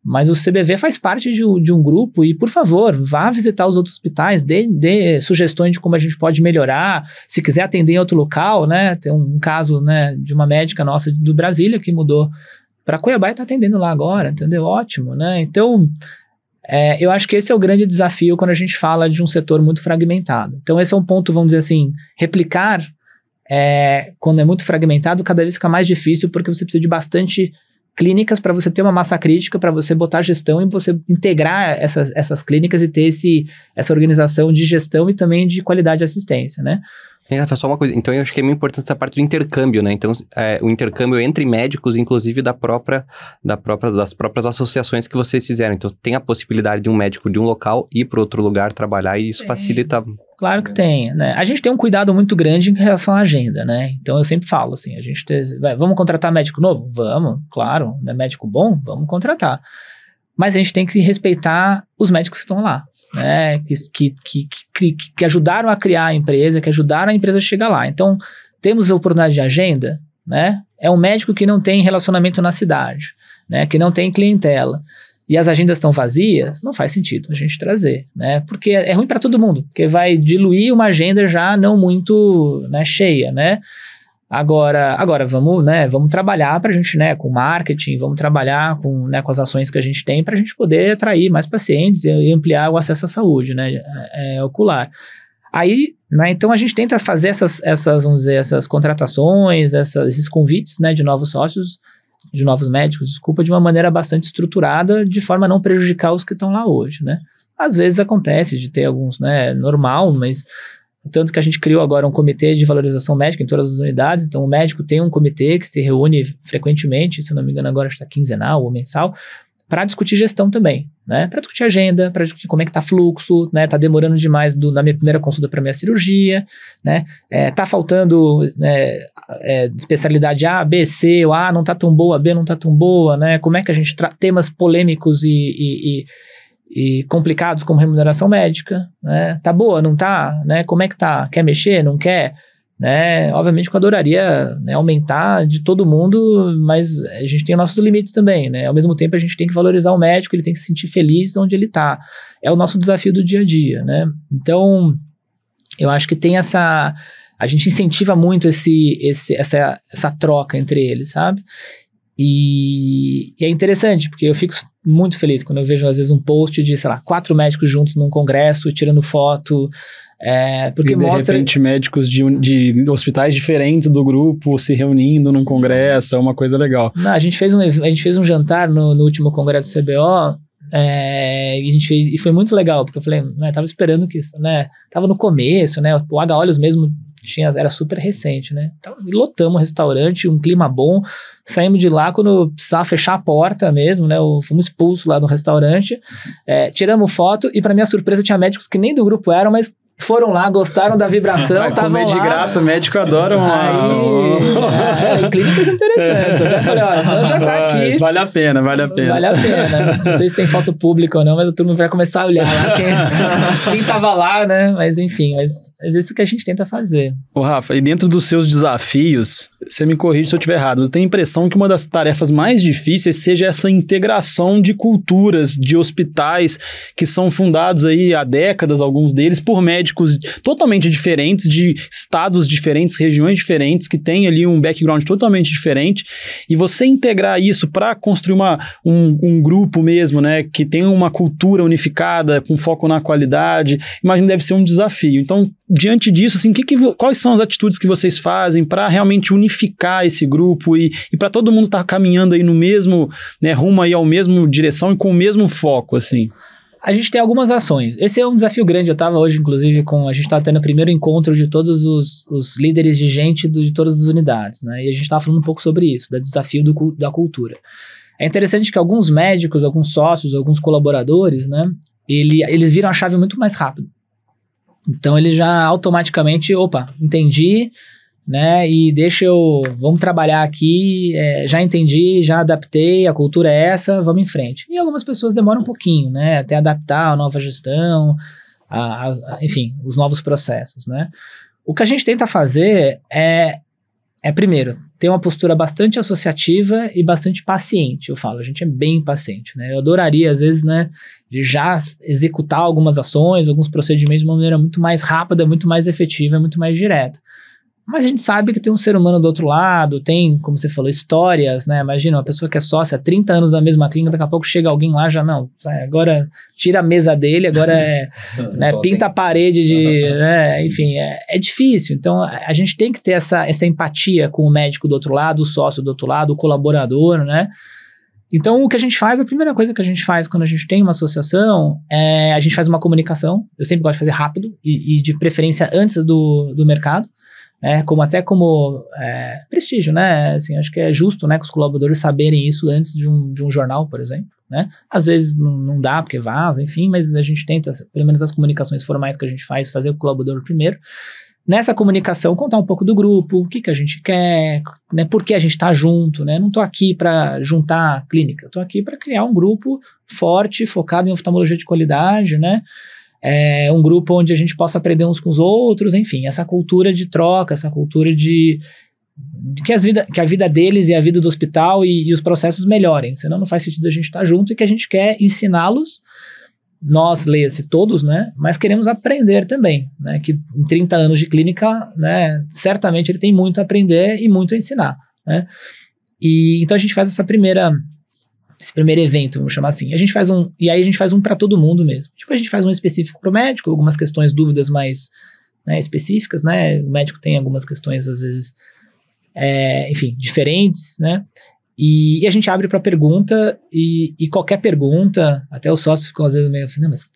Mas o CBV faz parte de, de um grupo e, por favor, vá visitar os outros hospitais, dê, dê, sugestões de como a gente pode melhorar. Se quiser atender em outro local, né, tem um caso, né, de uma médica nossa do Brasília que mudou para Cuiabá e está atendendo lá agora, entendeu? Ótimo, né? Então, é, eu acho que esse é o grande desafio quando a gente fala de um setor muito fragmentado. Então, esse é um ponto, vamos dizer assim, replicar é, quando é muito fragmentado, cada vez fica mais difícil porque você precisa de bastante clínicas para você ter uma massa crítica, para você botar gestão e você integrar essas, essas clínicas e ter esse, essa organização de gestão e também de qualidade de assistência, né? só uma coisa. Então, eu acho que é muito importante essa parte do intercâmbio, né? Então, é, o intercâmbio entre médicos, inclusive da própria, da própria, das próprias associações que vocês fizeram. Então, tem a possibilidade de um médico de um local ir para outro lugar trabalhar e isso facilita. Claro que é. tem, né? A gente tem um cuidado muito grande em relação à agenda, né? Então, eu sempre falo assim, a gente... Tem, vai, vamos contratar médico novo? Vamos, claro. Né? Médico bom? Vamos contratar. Mas a gente tem que respeitar os médicos que estão lá né? Que, que, que, que, ajudaram a criar a empresa, que ajudaram a empresa a chegar lá. Então, temos a oportunidade de agenda, né? É um médico que não tem relacionamento na cidade, né? Que não tem clientela. E as agendas estão vazias, não faz sentido a gente trazer, né? Porque é ruim para todo mundo, porque vai diluir uma agenda já não muito né, cheia, né? Agora, agora vamos, né, vamos trabalhar para a gente, né, com marketing, vamos trabalhar com, né, com as ações que a gente tem para a gente poder atrair mais pacientes e ampliar o acesso à saúde, né, é, é, ocular. Aí, né, então a gente tenta fazer essas, essas vamos dizer, essas contratações, essas, esses convites, né, de novos sócios, de novos médicos, desculpa, de uma maneira bastante estruturada, de forma a não prejudicar os que estão lá hoje, né. Às vezes acontece de ter alguns, né, normal, mas tanto que a gente criou agora um comitê de valorização médica em todas as unidades. Então, o médico tem um comitê que se reúne frequentemente, se não me engano, agora está quinzenal ou mensal, para discutir gestão também, né? Para discutir agenda, para discutir como é que tá fluxo, né? Tá demorando demais do, na minha primeira consulta para minha cirurgia, né? É, tá faltando é, é, especialidade A, B, C, ou A não tá tão boa, B não tá tão boa, né? Como é que a gente trata temas polêmicos e, e, e e complicados como remuneração médica, né? Tá boa, não tá, né? Como é que tá? Quer mexer, não quer? Né? Obviamente que eu adoraria né, aumentar de todo mundo, mas a gente tem nossos limites também, né? Ao mesmo tempo a gente tem que valorizar o médico, ele tem que se sentir feliz onde ele está. É o nosso desafio do dia a dia, né? Então, eu acho que tem essa a gente incentiva muito esse, esse essa, essa troca entre eles, sabe? E, e, é interessante, porque eu fico muito feliz quando eu vejo, às vezes, um post de, sei lá, quatro médicos juntos num congresso, tirando foto. É, porque e de mostra. repente, médicos de, de hospitais diferentes do grupo se reunindo num congresso, é uma coisa legal. Não, a, gente fez um, a gente fez um jantar no, no último congresso do CBO. É, e, a gente fez, e foi muito legal, porque eu falei, né, tava esperando que isso, né? Tava no começo, né? O H Olhos mesmo tinha, era super recente, né? Então, lotamos o restaurante, um clima bom. Saímos de lá quando precisava fechar a porta mesmo, né? fomos expulsos lá do restaurante. É, tiramos foto e, para minha surpresa, tinha médicos que nem do grupo eram, mas foram lá, gostaram da vibração, Vai comer de graça, o médico adora uma... Aí, é, clínicas interessantes. Até falei, olha então já tá aqui. Vale a pena, vale a pena. Vale a pena. Não sei se tem foto pública ou não, mas o turno vai começar a olhar lá quem, quem tava lá, né? Mas enfim, mas, mas isso que a gente tenta fazer. Ô Rafa, e dentro dos seus desafios, você me corrige se eu estiver errado, mas eu tenho a impressão que uma das tarefas mais difíceis seja essa integração de culturas, de hospitais que são fundados aí há décadas, alguns deles, por médicos médicos totalmente diferentes, de estados diferentes, regiões diferentes, que tem ali um background totalmente diferente. E você integrar isso para construir uma, um, um, grupo mesmo, né? Que tem uma cultura unificada, com foco na qualidade, imagino deve ser um desafio. Então, diante disso, assim, que que, quais são as atitudes que vocês fazem para realmente unificar esse grupo e, e para todo mundo estar tá caminhando aí no mesmo, né, rumo aí ao mesmo direção e com o mesmo foco, assim? a gente tem algumas ações. Esse é um desafio grande. Eu estava hoje, inclusive, com. A gente está tendo o primeiro encontro de todos os, os líderes de gente do, de todas as unidades, né? E a gente estava falando um pouco sobre isso, do desafio do, da cultura. É interessante que alguns médicos, alguns sócios, alguns colaboradores, né? Ele, eles viram a chave muito mais rápido. Então, eles já automaticamente, opa, entendi, né? E deixa eu. Vamos trabalhar aqui. É, já entendi, já adaptei, a cultura é essa, vamos em frente. E algumas pessoas demoram um pouquinho, né? Até adaptar a nova gestão, a, a, a, enfim, os novos processos, né? O que a gente tenta fazer é, é, primeiro, ter uma postura bastante associativa e bastante paciente. Eu falo, a gente é bem paciente, né? Eu adoraria, às vezes, né, de já executar algumas ações, alguns procedimentos de uma maneira muito mais rápida, muito mais efetiva, muito mais direta. Mas a gente sabe que tem um ser humano do outro lado, tem, como você falou, histórias, né? Imagina, uma pessoa que é sócia há 30 anos da mesma clínica, daqui a pouco chega alguém lá já, não, agora tira a mesa dele, agora é, né, pinta a parede de, né? Enfim, é, é difícil. Então, a gente tem que ter essa, essa empatia com o médico do outro lado, o sócio do outro lado, o colaborador, né? Então, o que a gente faz, a primeira coisa que a gente faz quando a gente tem uma associação é a gente faz uma comunicação. Eu sempre gosto de fazer rápido e, e de preferência antes do, do mercado é, como até como é, prestígio, né? Assim, acho que é justo, né, que os colaboradores saberem isso antes de um, de um jornal, por exemplo, né? Às vezes não, dá porque vaza, enfim, mas a gente tenta, pelo menos as comunicações formais que a gente faz, fazer o colaborador primeiro. Nessa comunicação, contar um pouco do grupo, o que, que a gente quer, né, por que a gente está junto, né? Não estou aqui para juntar a clínica, estou aqui para criar um grupo forte, focado em oftalmologia de qualidade, né? é, um grupo onde a gente possa aprender uns com os outros, enfim, essa cultura de troca, essa cultura de que, as vida, que a vida deles e a vida do hospital e, e os processos melhorem, senão não faz sentido a gente estar tá junto e que a gente quer ensiná-los, nós, leia-se todos, né, mas queremos aprender também, né, que em 30 anos de clínica, né, certamente ele tem muito a aprender e muito a ensinar, né, e então a gente faz essa primeira esse primeiro evento, vamos chamar assim. A gente faz um, e aí a gente faz um para todo mundo mesmo. Tipo, a gente faz um específico para o médico, algumas questões, dúvidas mais né, específicas, né? O médico tem algumas questões, às vezes, é, enfim, diferentes, né? E, e a gente abre para pergunta, e, e, qualquer pergunta, até os sócios ficam às vezes meio assim, não, mas,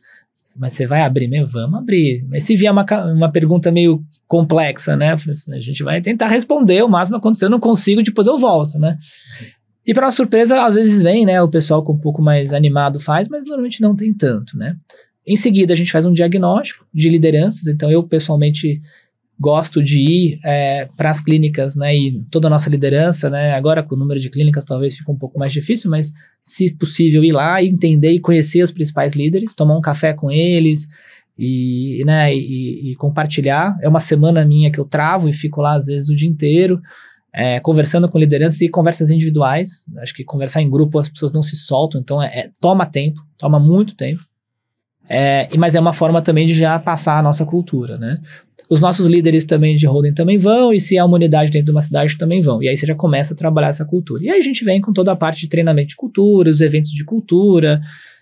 mas você vai abrir mesmo? Vamos abrir. Mas se vier uma, uma pergunta meio complexa, né? A gente vai tentar responder o máximo, quando eu não consigo, depois eu volto, né? E para nossa surpresa, às vezes vem, né? O pessoal com um pouco mais animado faz, mas normalmente não tem tanto, né? Em seguida, a gente faz um diagnóstico de lideranças. Então, eu pessoalmente gosto de ir é, para as clínicas, né? E toda a nossa liderança, né? Agora, com o número de clínicas, talvez fique um pouco mais difícil, mas se possível, ir lá, entender e conhecer os principais líderes, tomar um café com eles e, né? E, e compartilhar. É uma semana minha que eu travo e fico lá, às vezes, o dia inteiro é, conversando com lideranças e conversas individuais. Acho que conversar em grupo as pessoas não se soltam, então é, é toma tempo, toma muito tempo. É, mas é uma forma também de já passar a nossa cultura, né? Os nossos líderes também de holding também vão, e se é uma unidade dentro de uma cidade também vão. E aí você já começa a trabalhar essa cultura. E aí a gente vem com toda a parte de treinamento de cultura, os eventos de cultura,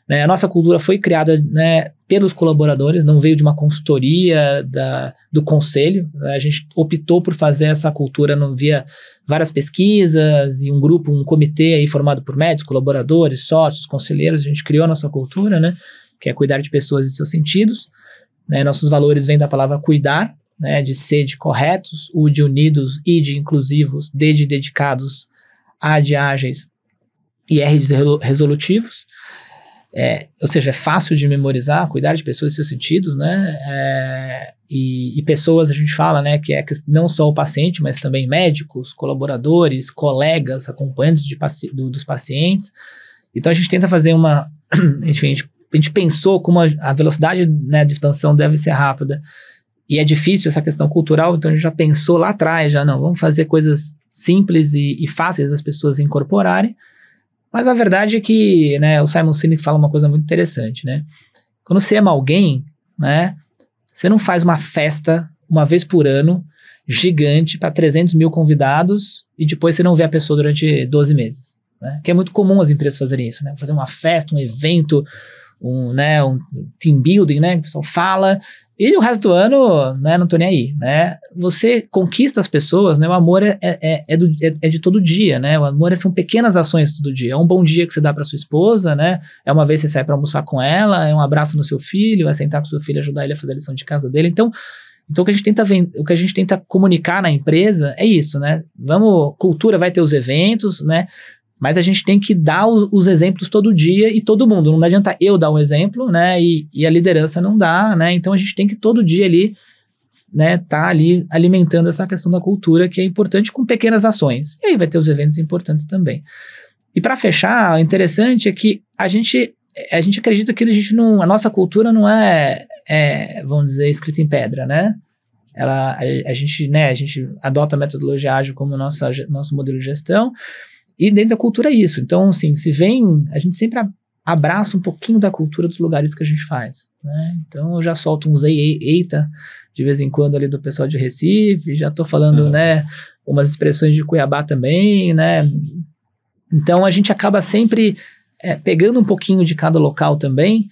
né? A nossa cultura foi criada né, pelos colaboradores, não veio de uma consultoria da, do conselho. A gente optou por fazer essa cultura não via várias pesquisas e um grupo, um comitê aí formado por médicos, colaboradores, sócios, conselheiros. A gente criou a nossa cultura, né? Que é cuidar de pessoas e seus sentidos. Né? Nossos valores vêm da palavra cuidar, né? De ser de corretos, o de unidos, e de inclusivos, D de dedicados, A de ágeis e R de resolutivos. É, ou seja, é fácil de memorizar, cuidar de pessoas e seus sentidos, né? É, e, e, pessoas, a gente fala, né, que é não só o paciente, mas também médicos, colaboradores, colegas, acompanhantes de, do, dos pacientes. Então a gente tenta fazer uma. Enfim, a gente, a gente pensou como a, a velocidade né, de expansão deve ser rápida. E é difícil essa questão cultural, então a gente já pensou lá atrás, já não, vamos fazer coisas simples e, e fáceis das pessoas incorporarem. Mas a verdade é que, né, o Simon Sinek fala uma coisa muito interessante, né? Quando você ama alguém, né, você não faz uma festa uma vez por ano gigante para 300 mil convidados e depois você não vê a pessoa durante 12 meses. Né? Que é muito comum as empresas fazerem isso, né? Fazer uma festa, um evento, um, né, um team building, né? Que o pessoal fala e o resto do ano, né, não tô nem aí, né? Você conquista as pessoas, né? O amor é, é, é, é do, é, é de todo dia, né? O amor é, são pequenas ações todo dia. É um bom dia que você dá para sua esposa, né? É uma vez que você sai para almoçar com ela, é um abraço no seu filho, é sentar com seu filho, ajudar ele a fazer a lição de casa dele. Então, então o que a gente tenta o que a gente tenta comunicar na empresa é isso, né? Vamos, cultura vai ter os eventos, né? Mas a gente tem que dar os, os, exemplos todo dia e todo mundo. Não adianta eu dar um exemplo, né? E, e a liderança não dá, né? Então a gente tem que todo dia ali, né? Tá ali alimentando essa questão da cultura que é importante com pequenas ações. E aí vai ter os eventos importantes também. E para fechar, o interessante é que a gente a gente acredita que a gente não a nossa cultura não é, é vamos dizer escrita em pedra, né? Ela a, a gente né a gente adota a metodologia ágil como nossa nosso modelo de gestão e dentro da cultura é isso. Então, assim, se vem, a gente sempre abraça um pouquinho da cultura dos lugares que a gente faz. Né? Então, eu já solto uns eita de vez em quando ali do pessoal de Recife, já estou falando, uhum. né, umas expressões de Cuiabá também, né? Então, a gente acaba sempre é, pegando um pouquinho de cada local também,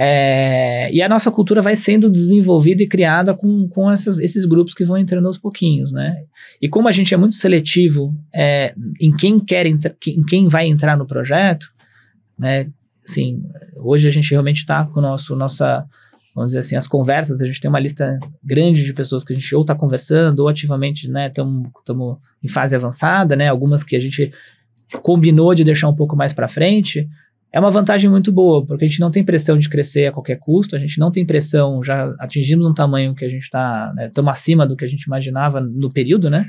é, e a nossa cultura vai sendo desenvolvida e criada com, com essas, esses grupos que vão entrando aos pouquinhos, né? E como a gente é muito seletivo é, em quem quer em quem vai entrar no projeto, né? Assim, hoje a gente realmente está com nosso nossa vamos dizer assim as conversas a gente tem uma lista grande de pessoas que a gente ou está conversando ou ativamente né estamos em fase avançada né algumas que a gente combinou de deixar um pouco mais para frente é uma vantagem muito boa, porque a gente não tem pressão de crescer a qualquer custo, a gente não tem pressão, já atingimos um tamanho que a gente está, estamos né, acima do que a gente imaginava no período, né?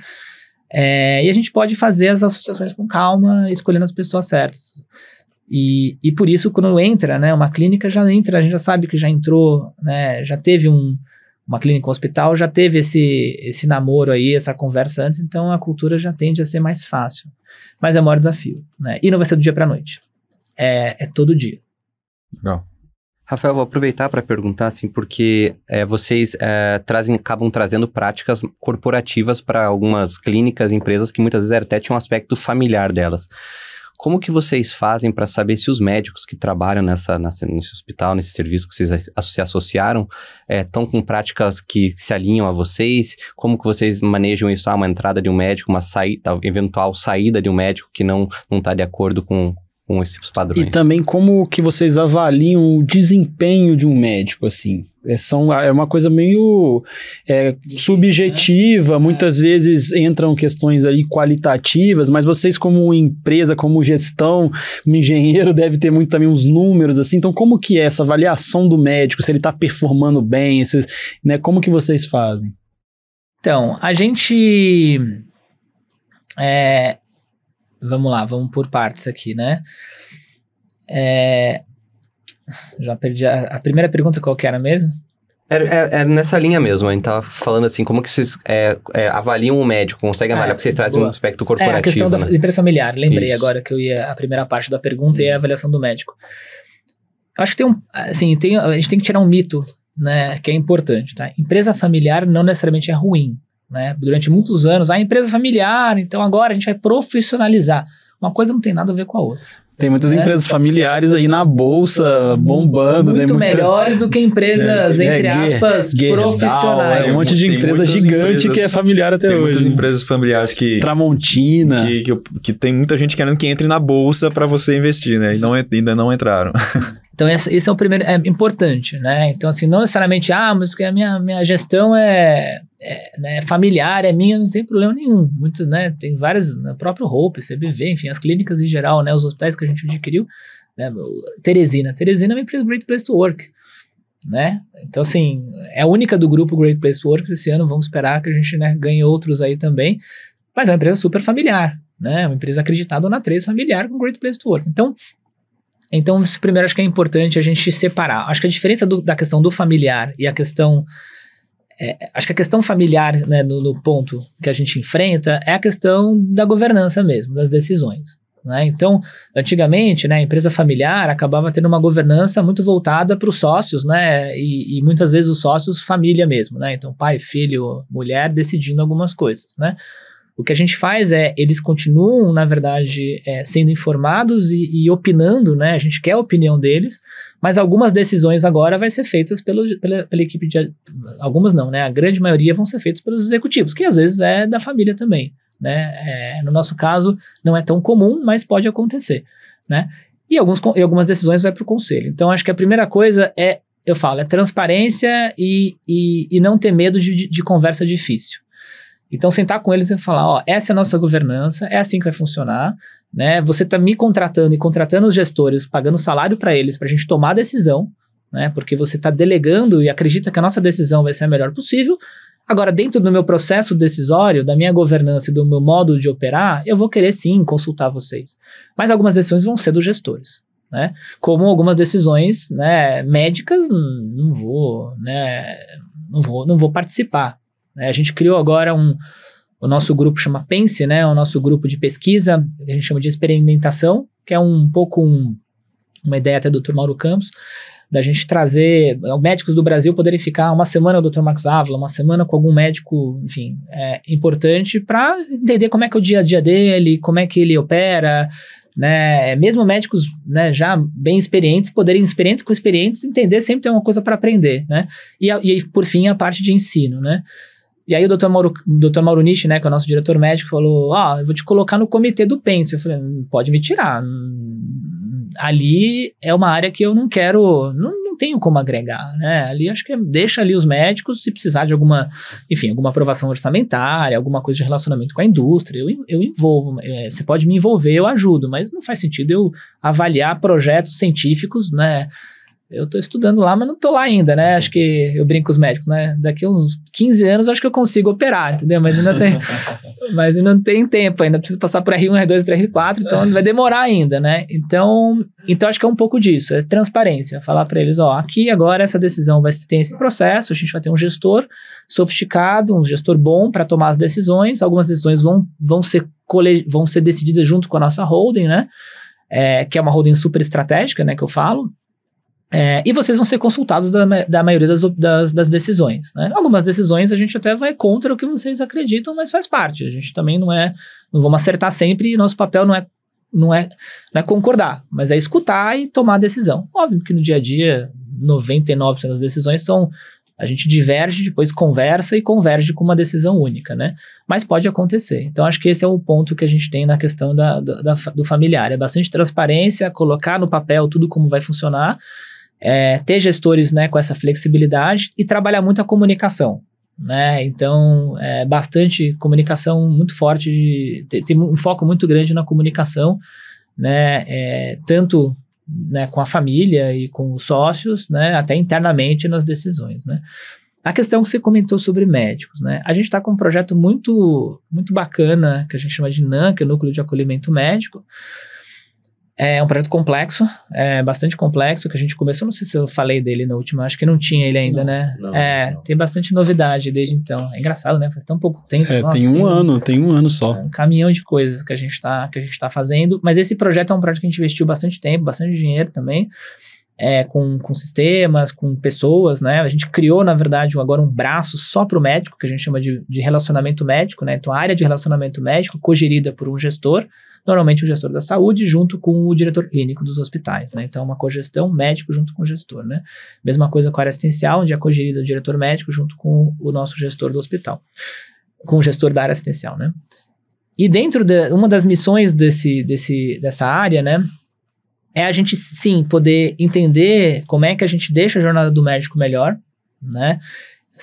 É, e a gente pode fazer as associações com calma, escolhendo as pessoas certas. E, e por isso, quando entra, né, uma clínica já entra, a gente já sabe que já entrou, né, já teve um, uma clínica, um hospital, já teve esse, esse namoro aí, essa conversa antes, então a cultura já tende a ser mais fácil. Mas é o maior desafio, né? E não vai ser do dia para a noite é, é todo dia. Legal. Rafael, vou aproveitar para perguntar assim, porque é, vocês é, trazem, acabam trazendo práticas corporativas para algumas clínicas, empresas que muitas vezes é até tinham um aspecto familiar delas. Como que vocês fazem para saber se os médicos que trabalham nessa, nessa, nesse hospital, nesse serviço que vocês a, se associaram, estão é, com práticas que se alinham a vocês? Como que vocês manejam isso? Ah, uma entrada de um médico, uma saída, eventual saída de um médico que não está de acordo com, com esses padrões. E também como que vocês avaliam o desempenho de um médico, assim? É, são, é uma coisa meio é, subjetiva, né? muitas é. vezes entram questões aí qualitativas, mas vocês como empresa, como gestão, como engenheiro, deve ter muito também uns números, assim, então como que é essa avaliação do médico, se ele está performando bem, esses, né, como que vocês fazem? Então, a gente... É, vamos lá, vamos por partes aqui, né? É, já perdi a, a primeira pergunta qual que era mesmo? Era, era, é, é nessa linha mesmo, a gente tava falando assim, como que vocês é, é, avaliam o médico, consegue avaliar, é, porque vocês trazem boa. um aspecto corporativo, É, a questão né? da empresa familiar, lembrei Isso. agora que eu ia, a primeira parte da pergunta e a hum. avaliação do médico. Eu acho que tem um, assim, tem, a gente tem que tirar um mito, né, que é importante, tá? Empresa familiar não necessariamente é ruim, né? Durante muitos anos, a empresa familiar, então agora a gente vai profissionalizar. Uma coisa não tem nada a ver com a outra. Tem muitas né? empresas familiares aí na bolsa, bombando. Muito né? melhores do que empresas, é, é entre é, aspas, guerra, profissionais. Tem é um monte de tem empresa gigante empresas, que é familiar até tem hoje. Tem muitas empresas familiares que... Tramontina. Que, que, que, tem muita gente querendo que entre na bolsa para você investir, né? E não, ainda não entraram. Então, isso é o primeiro, é importante, né? Então, assim, não necessariamente, ah, mas a minha, minha gestão é, é né, é familiar, é minha, não tem problema nenhum. Muito, né, tem várias, o né, próprio Hope, CBV, enfim, as clínicas em geral, né, os hospitais que a gente adquiriu, né, Teresina. Teresina é uma empresa Great Place to Work, né? Então, assim, é a única do grupo Great Place to Work esse ano, vamos esperar que a gente né, ganhe outros aí também, mas é uma empresa super familiar, né? É uma empresa acreditada na três familiar com Great Place to Work. Então, então, primeiro, acho que é importante a gente separar. Acho que a diferença do, da questão do familiar e a questão. É, acho que a questão familiar, né, no, no, ponto que a gente enfrenta, é a questão da governança mesmo, das decisões. Né? Então, antigamente, né, a empresa familiar acabava tendo uma governança muito voltada para os sócios, né, e, e, muitas vezes os sócios família mesmo, né? Então, pai, filho, mulher decidindo algumas coisas, né? O que a gente faz é, eles continuam, na verdade, é, sendo informados e, e, opinando, né? A gente quer a opinião deles, mas algumas decisões agora vai ser feitas pelo, pela, pela equipe de... Algumas não, né? A grande maioria vão ser feitas pelos executivos, que às vezes é da família também, né? É, no nosso caso, não é tão comum, mas pode acontecer, né? E, alguns, e algumas decisões vai para o conselho. Então, acho que a primeira coisa é, eu falo, é transparência e, e, e não ter medo de, de conversa difícil. Então, sentar com eles e falar: ó, essa é a nossa governança, é assim que vai funcionar, né? Você está me contratando e contratando os gestores, pagando salário para eles, para a gente tomar a decisão, né? Porque você está delegando e acredita que a nossa decisão vai ser a melhor possível. Agora, dentro do meu processo decisório, da minha governança e do meu modo de operar, eu vou querer sim consultar vocês. Mas algumas decisões vão ser dos gestores. Né? Como algumas decisões né, médicas, hum, não vou, né, não vou, não vou participar. Né? A gente criou agora um. O nosso grupo chama Pense, né? O nosso grupo de pesquisa, a gente chama de experimentação, que é um, um pouco um, uma ideia até do Dr. Mauro Campos, da gente trazer eh, médicos do Brasil poderem ficar uma semana com o Dr. Marcos Ávila, uma semana com algum médico, enfim, é, importante para entender como é que é o dia a dia dele, como é que ele opera, né? É, mesmo médicos, né, já bem experientes, poderem experientes com experientes entender sempre tem uma coisa para aprender, né? E, e por fim a parte de ensino, né? E aí o doutor Mauro, Mauro Nishi, né, que é o nosso diretor médico, falou: "Ó, oh, ah, eu vou te colocar no comitê do PENS". Eu falei: "Pode me tirar. Ali é uma área que eu não quero, não, não tenho como agregar, né? Ali acho que é, deixa ali os médicos se precisar de alguma, enfim, alguma aprovação orçamentária, alguma coisa de relacionamento com a indústria, eu, eu envolvo, é, você pode me envolver, eu ajudo, mas não faz sentido eu avaliar projetos científicos, né? eu tô estudando lá, mas não tô lá ainda, né? Acho que eu brinco com os médicos, né? Daqui uns 15 anos acho que eu consigo operar, entendeu? Mas ainda tem, mas ainda não tem tempo, ainda preciso passar por R1, R2, R3, R4, então vai demorar ainda, né? Então, então acho que é um pouco disso, é transparência, falar para eles, ó, aqui agora essa decisão vai ter esse processo, a gente vai ter um gestor sofisticado, um gestor bom para tomar as decisões, algumas decisões vão, vão ser vão ser decididas junto com a nossa holding, né? É, que é uma holding super estratégica, né, que eu falo, é, e vocês vão ser consultados da, da maioria das, das, das, decisões. Né? Algumas decisões a gente até vai contra o que vocês acreditam, mas faz parte. A gente também não é. Não vamos acertar sempre, e nosso papel não é, não, é, não é concordar, mas é escutar e tomar a decisão. Óbvio que no dia a dia, 99% das decisões são. A gente diverge, depois conversa e converge com uma decisão única, né? Mas pode acontecer. Então, acho que esse é o ponto que a gente tem na questão da, da, da do familiar. É bastante transparência, colocar no papel tudo como vai funcionar é, ter gestores né, com essa flexibilidade e trabalhar muito a comunicação. Né? Então, é bastante comunicação muito forte, de, tem, tem um foco muito grande na comunicação, né? É, tanto né, com a família e com os sócios, né, até internamente nas decisões. Né? A questão que você comentou sobre médicos, né? A gente está com um projeto muito, muito bacana que a gente chama de NAN, que é o Núcleo de Acolhimento Médico, é um projeto complexo, é bastante complexo, que a gente começou, não sei se eu falei dele na última, acho que não tinha ele ainda, não, né? Não, é, não. tem bastante novidade desde então. É engraçado, né? Faz tão pouco tempo. É, Nossa, tem, um tem, ano, tem um ano só. É um caminhão de coisas que a gente está tá fazendo, mas esse projeto é um projeto que a gente investiu bastante tempo, bastante dinheiro também. É, com, com sistemas, com pessoas, né? A gente criou, na verdade, agora um braço só para o médico, que a gente chama de, de relacionamento médico, né? Então, a área de relacionamento médico, cogerida por um gestor, normalmente o gestor da saúde junto com o diretor clínico dos hospitais, né? Então, uma cogestão médico junto com o gestor, né? Mesma coisa com a área assistencial, onde é cogerida o diretor médico junto com o nosso gestor do hospital, com o gestor da área assistencial, né? E dentro de uma das missões desse, desse, dessa área, né, é a gente sim poder entender como é que a gente deixa a jornada do médico melhor, né?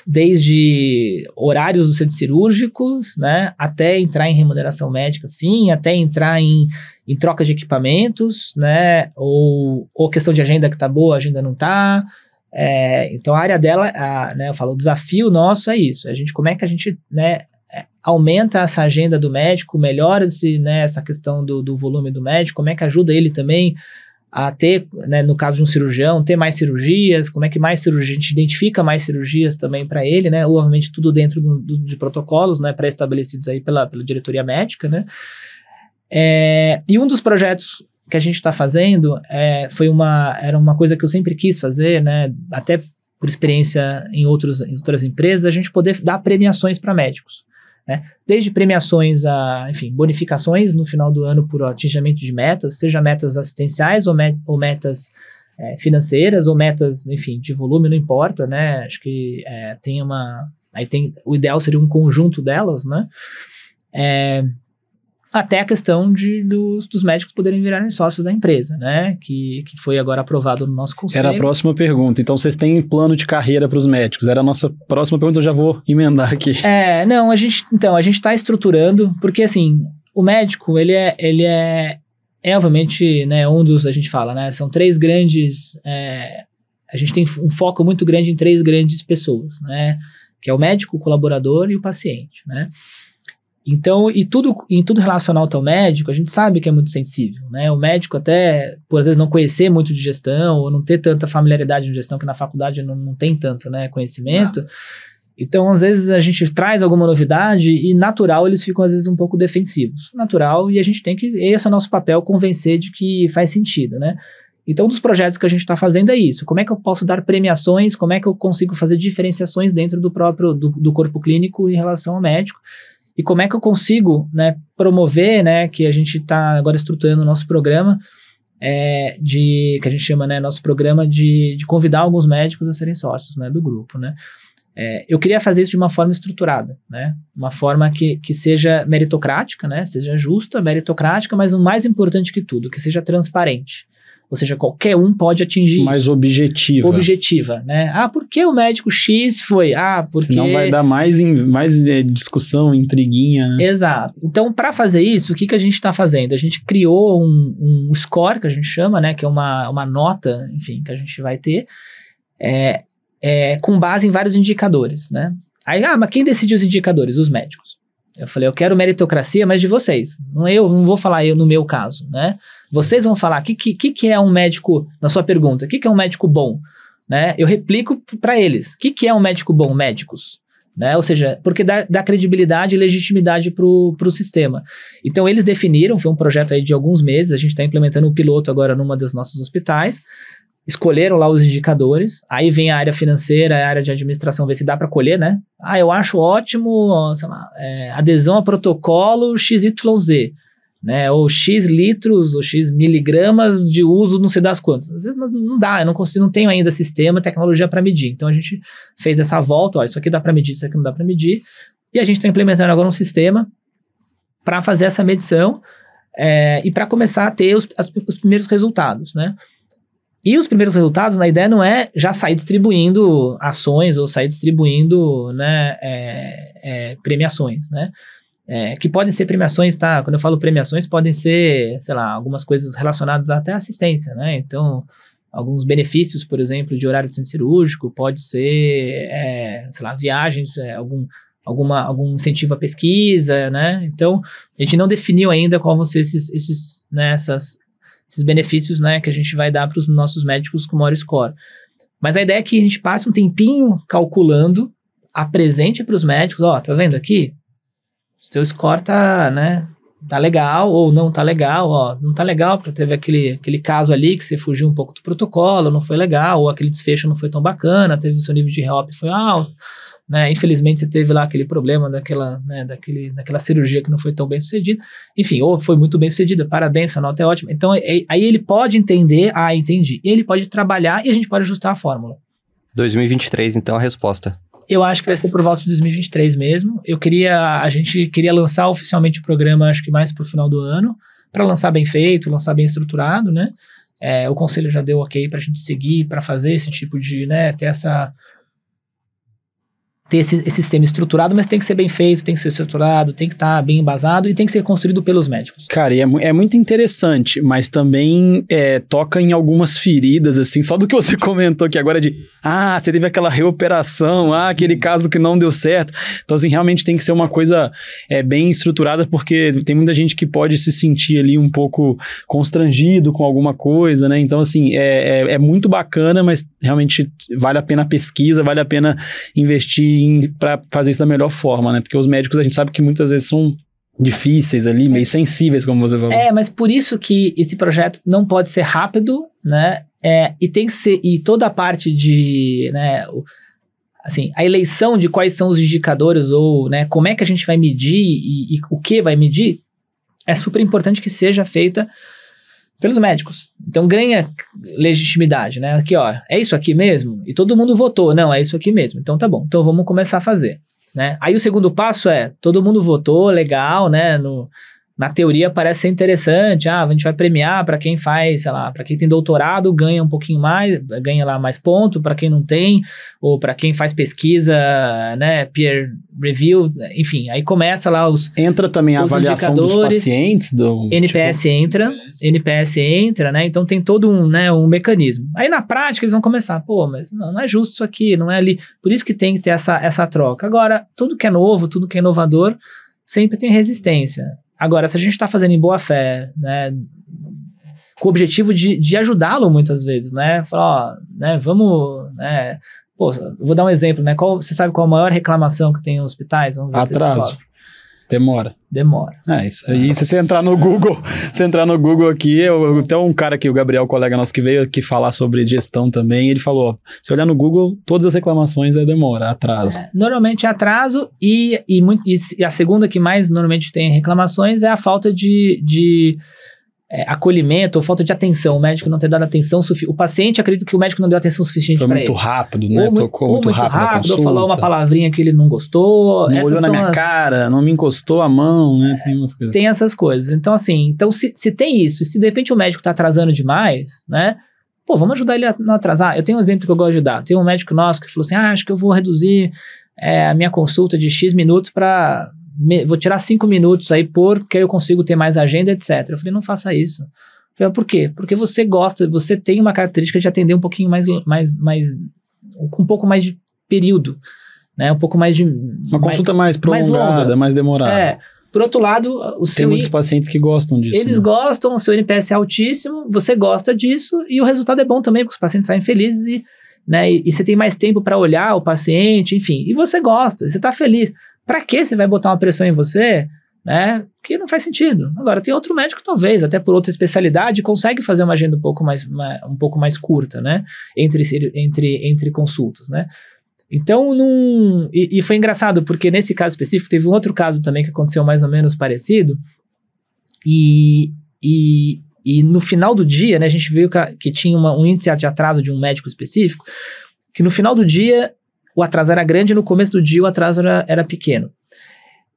desde horários do centro cirúrgicos, né, até entrar em remuneração médica, sim, até entrar em, em troca de equipamentos, né, ou, ou questão de agenda que tá boa, agenda não tá. É, então a área dela, a, né, eu falo, o desafio nosso é isso, é a gente como é que a gente, né, é, aumenta essa agenda do médico, melhora se, né, essa questão do, do volume do médico, como é que ajuda ele também a ter, né, no caso de um cirurgião, ter mais cirurgias, como é que mais cirurgia, a gente identifica mais cirurgias também para ele, né? Obviamente tudo dentro do, do, de protocolos, né, pré-estabelecidos aí pela, pela diretoria médica, né? É, e um dos projetos que a gente está fazendo é, foi uma era uma coisa que eu sempre quis fazer, né? Até por experiência em, outros, em outras empresas, a gente poder dar premiações para médicos. Né? Desde premiações a, enfim, bonificações no final do ano por atingimento de metas, seja metas assistenciais ou, met ou metas é, financeiras ou metas, enfim, de volume, não importa, né? Acho que é, tem uma... Aí tem, o ideal seria um conjunto delas, né? É, até a questão de, dos, dos médicos poderem virarem sócios da empresa, né? Que, que foi agora aprovado no nosso conselho. Era a próxima pergunta. Então, vocês têm plano de carreira para os médicos? Era a nossa próxima pergunta, eu já vou emendar aqui. É, não, a gente. Então, a gente está estruturando, porque assim, o médico, ele é. Ele é é obviamente né, um dos a gente fala né são três grandes é, a gente tem um foco muito grande em três grandes pessoas né que é o médico o colaborador e o paciente né então, e tudo, em tudo relacionado ao médico, a gente sabe que é muito sensível, né? O médico até, por às vezes, não conhecer muito de gestão, ou não ter tanta familiaridade de gestão, que na faculdade não, não tem tanto né, conhecimento. Então, às vezes, a gente traz alguma novidade e, natural, eles ficam, às vezes, um pouco defensivos. Natural, e a gente tem que, esse é o nosso papel, convencer de que faz sentido, né? Então, um dos projetos que a gente está fazendo é isso. Como é que eu posso dar premiações? Como é que eu consigo fazer diferenciações dentro do próprio do, do corpo clínico em relação ao médico? e como é que eu consigo né, promover, né, que a gente está agora estruturando o nosso programa, é, de que a gente chama né, nosso programa de, de convidar alguns médicos a serem sócios né, do grupo. Né? É, eu queria fazer isso de uma forma estruturada, né? Uma forma que, que seja meritocrática, né? Seja justa, meritocrática, mas o mais importante que tudo, que seja transparente. Ou seja, qualquer um pode atingir. Mais isso. objetiva. Objetiva, né? Ah, por que o médico X foi? Ah, porque. Senão vai dar mais, mais é, discussão, intriguinha. Né? Exato. Então, para fazer isso, o que, que a gente está fazendo? A gente criou um, um score, que a gente chama, né? Que é uma, uma nota, enfim, que a gente vai ter, é, é, com base em vários indicadores, né? Aí, ah, mas quem decide os indicadores? Os médicos. Eu falei, eu quero meritocracia, mas de vocês. Não é eu, não vou falar eu no meu caso, né? Vocês vão falar, o que, que, que é um médico, na sua pergunta, o que, que é um médico bom? Né? Eu replico para eles, o que, que é um médico bom? Médicos. Né? Ou seja, porque dá, dá credibilidade e legitimidade para o sistema. Então, eles definiram, foi um projeto aí de alguns meses, a gente está implementando um piloto agora numa das nossos hospitais, escolheram lá os indicadores, aí vem a área financeira, a área de administração, ver se dá para colher, né? Ah, eu acho ótimo, sei lá, é, adesão a protocolo XYZ, né? Ou X litros, ou X miligramas de uso, não sei das quantas. Às vezes não, não dá, eu não consigo, não tenho ainda sistema, tecnologia para medir. Então a gente fez essa volta, ó, isso aqui dá para medir, isso aqui não dá para medir. E a gente está implementando agora um sistema para fazer essa medição é, e para começar a ter os, as, os primeiros resultados, né? E os primeiros resultados, na ideia, não é já sair distribuindo ações ou sair distribuindo né, é, é, premiações, né? É, que podem ser premiações, tá? Quando eu falo premiações, podem ser, sei lá, algumas coisas relacionadas até à assistência, né? Então, alguns benefícios, por exemplo, de horário de centro cirúrgico, pode ser, é, sei lá, viagens, é, algum, alguma, algum incentivo à pesquisa, né? Então, a gente não definiu ainda qual vão ser esses, esses né, essas, esses benefícios né, que a gente vai dar para os nossos médicos com maior score. Mas a ideia é que a gente passe um tempinho calculando, apresente para os médicos, ó, oh, tá vendo aqui? O teu score tá, né, tá legal ou não tá legal, ó, não tá legal porque teve aquele, aquele caso ali que você fugiu um pouco do protocolo, não foi legal, ou aquele desfecho não foi tão bacana, teve o seu nível de help foi alto. Ah, né? Infelizmente você teve lá aquele problema daquela, né, daquele, daquela cirurgia que não foi tão bem sucedida. Enfim, ou foi muito bem sucedida, parabéns, a nota é ótima. Então é, é aí ele pode entender, ah, entendi. E ele pode trabalhar e a gente pode ajustar a fórmula. 2023, então, a resposta. Eu acho que vai ser por volta de 2023 mesmo. Eu queria, a gente queria lançar oficialmente o programa, acho que mais pro final do ano, para lançar bem feito, lançar bem estruturado, né? É, o conselho já deu ok para a gente seguir, para fazer esse tipo de, né, ter essa ter esse, esse, sistema estruturado, mas tem que ser bem feito, tem que ser estruturado, tem que estar tá bem embasado e tem que ser construído pelos médicos. Cara, e é, é muito interessante, mas também é, toca em algumas feridas, assim, só do que você comentou aqui agora de, ah, você teve aquela reoperação, ah, aquele caso que não deu certo. Então, assim, realmente tem que ser uma coisa é, bem estruturada, porque tem muita gente que pode se sentir ali um pouco constrangido com alguma coisa, né? Então, assim, é, é, é muito bacana, mas realmente vale a pena a pesquisa, vale a pena investir para fazer isso da melhor forma, né? Porque os médicos a gente sabe que muitas vezes são difíceis ali, é. meio sensíveis, como você falou. É, mas por isso que esse projeto não pode ser rápido, né? É, e tem que ser e toda a parte de, né, o, assim, a eleição de quais são os indicadores ou, né, como é que a gente vai medir e, e o que vai medir é super importante que seja feita pelos médicos. Então ganha legitimidade, né? Aqui, ó, é isso aqui mesmo? E todo mundo votou, não, é isso aqui mesmo. Então tá bom, então vamos começar a fazer. Né? Aí o segundo passo é, todo mundo votou, legal, né? No, na teoria parece ser interessante, ah, a gente vai premiar para quem faz, sei lá, para quem tem doutorado ganha um pouquinho mais, ganha lá mais ponto, para quem não tem, ou para quem faz pesquisa, né, peer review, enfim, aí começa lá os entra também os a avaliação dos pacientes do NPS tipo... entra, NPS entra, né? Então tem todo um, né, um mecanismo. Aí na prática eles vão começar, pô, mas não, não é justo isso aqui, não é ali. Por isso que tem que ter essa essa troca. Agora, tudo que é novo, tudo que é inovador, sempre tem resistência. Agora, se a gente está fazendo em boa fé, né, com o objetivo de, de ajudá-lo muitas vezes, né, falar, ó, né, vamos, né, pô, vou dar um exemplo, né, qual, você sabe qual a maior reclamação que tem em hospitais? Atraso. Demora. Demora. É, isso. E se você entrar no Google, se entrar no Google aqui, eu, até um cara aqui, o Gabriel, colega nosso que veio aqui falar sobre gestão também, ele falou: ó, se olhar no Google, todas as reclamações é demora, é atraso. É, normalmente é atraso e, e, muito, e, a segunda que mais normalmente tem reclamações é a falta de, de é, acolhimento ou falta de atenção, o médico não ter dado atenção suficiente. O paciente acredita que o médico não deu atenção suficiente para ele. Foi muito rápido, né? Ou Tocou ou muito, muito rápido. rápido ou falou uma palavrinha que ele não gostou. Não olhou na minha as... cara, não me encostou a mão, né? tem umas coisas. Tem assim. essas coisas. Então, assim, então se, se tem isso, se de repente o médico está atrasando demais, né? Pô, vamos ajudar ele a não atrasar. Eu tenho um exemplo que eu gosto de dar. Tem um médico nosso que falou assim: ah, acho que eu vou reduzir é, a minha consulta de X minutos para me, vou tirar cinco minutos aí por, porque eu consigo ter mais agenda, etc. Eu falei, não faça isso. Eu falei, ah, por quê? Porque você gosta, você tem uma característica de atender um pouquinho mais, mais, mais com um pouco mais de período, né? Um pouco mais de... Uma mais, consulta mais prolongada, mais, longa. mais demorada. É. Por outro lado, o Tem muitos pacientes que gostam disso. Eles né? gostam, o seu NPS é altíssimo, você gosta disso e o resultado é bom também, porque os pacientes saem felizes e, né, e, e você tem mais tempo para olhar o paciente, enfim, e você gosta, você está feliz. Para que você vai botar uma pressão em você, né? Que não faz sentido. Agora, tem outro médico, talvez, até por outra especialidade, consegue fazer uma agenda um pouco mais, um pouco mais curta, né? Entre, entre, entre consultas, né? Então, num, e, e, foi engraçado, porque nesse caso específico, teve um outro caso também que aconteceu mais ou menos parecido, e, e, e no final do dia, né, a gente viu que, que tinha uma, um índice de atraso de um médico específico, que no final do dia o atraso era grande, no começo do dia o atraso era, era pequeno.